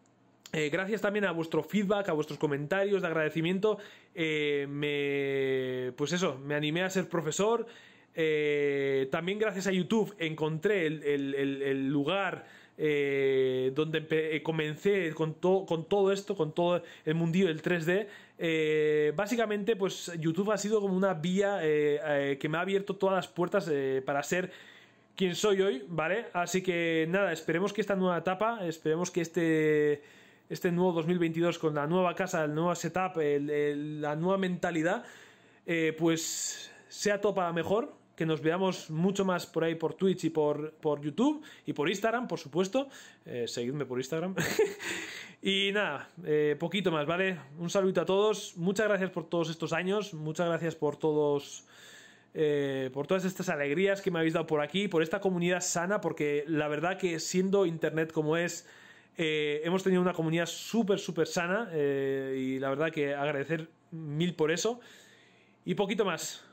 eh, gracias también a vuestro feedback, a vuestros comentarios de agradecimiento. Eh, me, pues eso, me animé a ser profesor. también gracias a YouTube encontré el lugar eh, donde eh, comencé con, todo esto, con todo el mundillo del 3D, eh, básicamente pues YouTube ha sido como una vía que me ha abierto todas las puertas para ser quien soy hoy, ¿vale? Así que nada, esperemos que esta nueva etapa, esperemos que este este nuevo 2022 con la nueva casa, el nuevo setup, la nueva mentalidad, pues sea todo para mejor, que nos veamos mucho más por ahí, por Twitch y por, por YouTube y por Instagram, por supuesto. Eh, seguidme por Instagram. y nada, eh, poquito más, ¿vale? Un saludo a todos. Muchas gracias por todos estos años. Muchas gracias por todos. Eh, por todas estas alegrías que me habéis dado por aquí, por esta comunidad sana, porque la verdad que siendo internet como es, hemos tenido una comunidad súper, súper sana y la verdad que agradecer mil por eso. Y poquito más.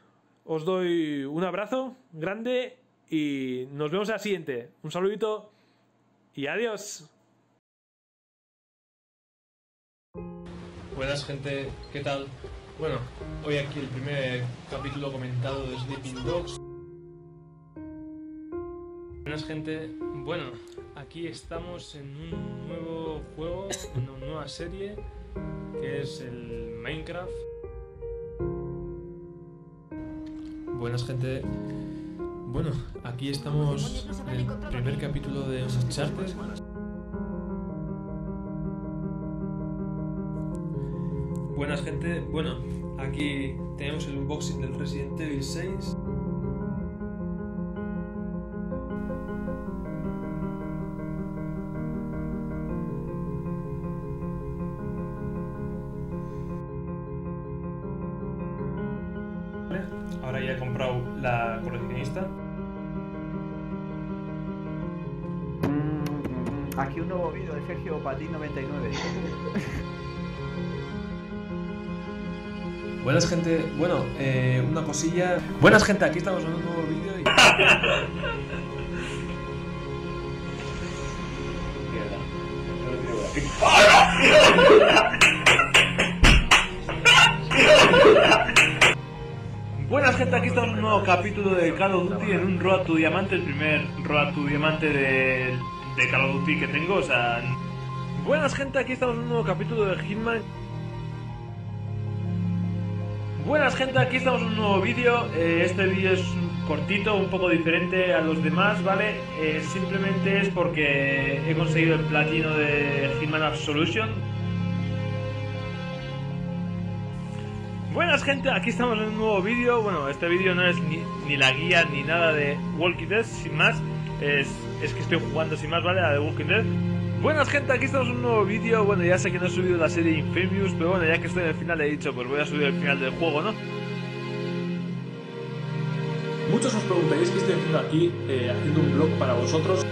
Os doy un abrazo grande y nos vemos en la siguiente. Un saludito y adiós. Buenas gente, ¿qué tal? Bueno, hoy aquí el primer capítulo comentado de Sleeping Dogs. Buenas gente, bueno, aquí estamos en un nuevo juego, en una nueva serie que es el Minecraft. Buenas gente. Bueno, aquí estamos en el primer capítulo de Uncharted. Pues, Buenas gente, bueno, aquí tenemos el unboxing del Resident Evil 6. Buenas gente, bueno, eh, una cosilla. Buenas gente, aquí estamos en un nuevo vídeo y... Buenas gente, aquí estamos en un nuevo capítulo de Call of Duty en un Road to Diamante, el primer Road to Diamante de, de Call of Duty que tengo, o sea... Buenas gente, aquí estamos en un nuevo capítulo de Hitman Buenas gente, aquí estamos en un nuevo vídeo. Eh, este vídeo es cortito, un poco diferente a los demás, ¿vale? Eh, simplemente es porque he conseguido el platino de Hitman Absolution. Buenas gente, aquí estamos en un nuevo vídeo. Bueno, este vídeo no es ni, la guía ni nada de Walking Dead, sin más. Es, es que estoy jugando sin más, ¿vale? A The Walking Dead. Buenas gente, aquí estamos en un nuevo vídeo, bueno ya sé que no he subido la serie Infamous, pero bueno ya que estoy en el final he dicho pues voy a subir el final del juego, ¿no? Muchos os preguntaréis qué estoy haciendo aquí, eh, haciendo un vlog para vosotros.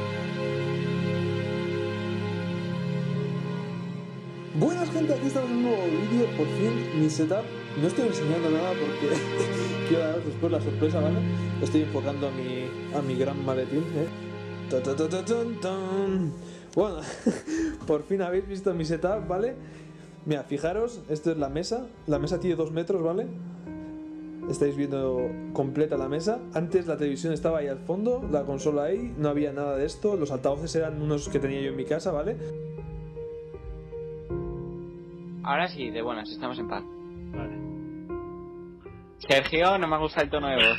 Buenas gente, aquí estamos en un nuevo vídeo, por fin mi setup, no estoy enseñando nada porque quiero daros después la sorpresa, ¿vale? Estoy enfocando a mi, a mi gran maletín, ¿eh? ¡Tan, bueno, por fin habéis visto mi setup, ¿vale? Mira, fijaros, esto es la mesa. La mesa tiene dos metros, ¿vale? Estáis viendo completa la mesa. Antes la televisión estaba ahí al fondo, la consola ahí, no había nada de esto. Los altavoces eran unos que tenía yo en mi casa, ¿vale? Ahora sí, de buenas, estamos en paz. Sergio, no me gusta el tono de voz.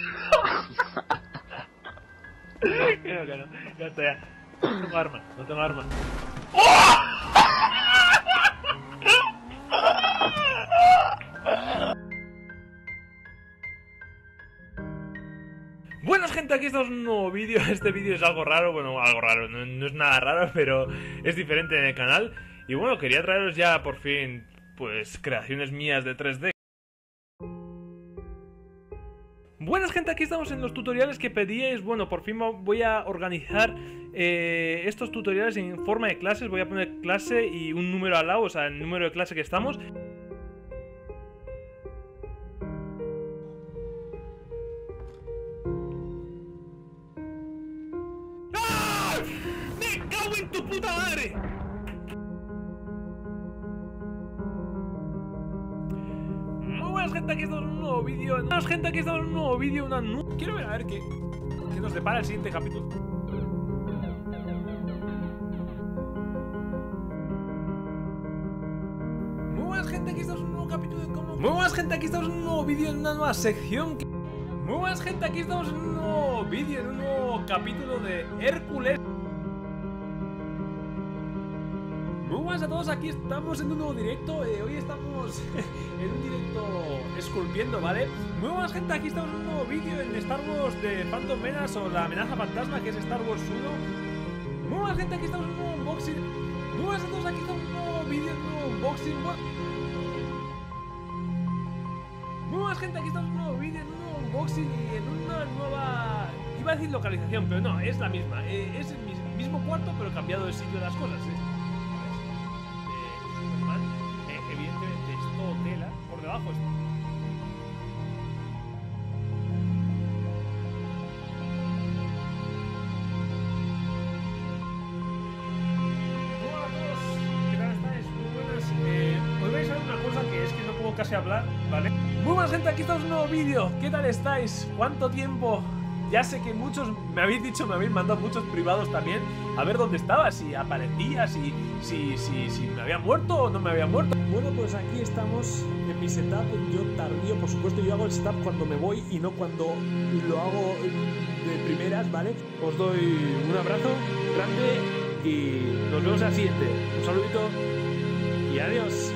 Creo que no. Ya no tengo arma, no tengo arma. Buenas gente, aquí estamos en un nuevo vídeo. Este vídeo es algo raro, bueno, algo raro, no, no es nada raro, pero es diferente en el canal. Y bueno, quería traeros ya por fin, pues, creaciones mías de 3D. Buenas gente, aquí estamos en los tutoriales que pedíais Bueno, por fin voy a organizar eh, estos tutoriales en forma de clases Voy a poner clase y un número al lado, o sea, el número de clase que estamos ¡Ah! ¡Me cago en tu gente, aquí estamos en un nuevo vídeo. más gente, aquí estamos en un nuevo vídeo. Una nu Quiero ver a ver qué, qué nos depara el siguiente capítulo. Muy buenas gente, aquí estamos en un nuevo capítulo de cómo. Muy buenas gente, aquí estamos en un nuevo vídeo, en una nueva sección. Muy buenas gente, aquí estamos en un nuevo vídeo, en un nuevo capítulo de Hércules. Muy buenas a todos, aquí estamos en un nuevo directo eh, Hoy estamos en un directo esculpiendo, ¿vale? Muy buenas gente, aquí estamos en un nuevo vídeo en Star Wars de Phantom Menace o la amenaza fantasma que es Star Wars 1 Muy buenas gente, aquí estamos en un nuevo unboxing Muy buenas a todos, aquí estamos en un nuevo vídeo, en un nuevo unboxing Muy buenas gente, aquí estamos en un nuevo vídeo, en un nuevo unboxing y en una nueva... Iba a decir localización, pero no, es la misma eh, Es el mismo cuarto pero cambiado el sitio de las cosas, ¿eh? hablar, ¿vale? Muy buenas, gente, aquí estamos un nuevo vídeo. ¿Qué tal estáis? ¿Cuánto tiempo? Ya sé que muchos me habéis dicho, me habéis mandado muchos privados también a ver dónde estaba, si aparecía, si, si, si, si me había muerto o no me había muerto. Bueno, pues aquí estamos en mi setup. Yo tardío, por supuesto, yo hago el setup cuando me voy y no cuando lo hago de primeras, ¿vale? Os doy un abrazo grande y nos vemos al siguiente. Un saludito y adiós.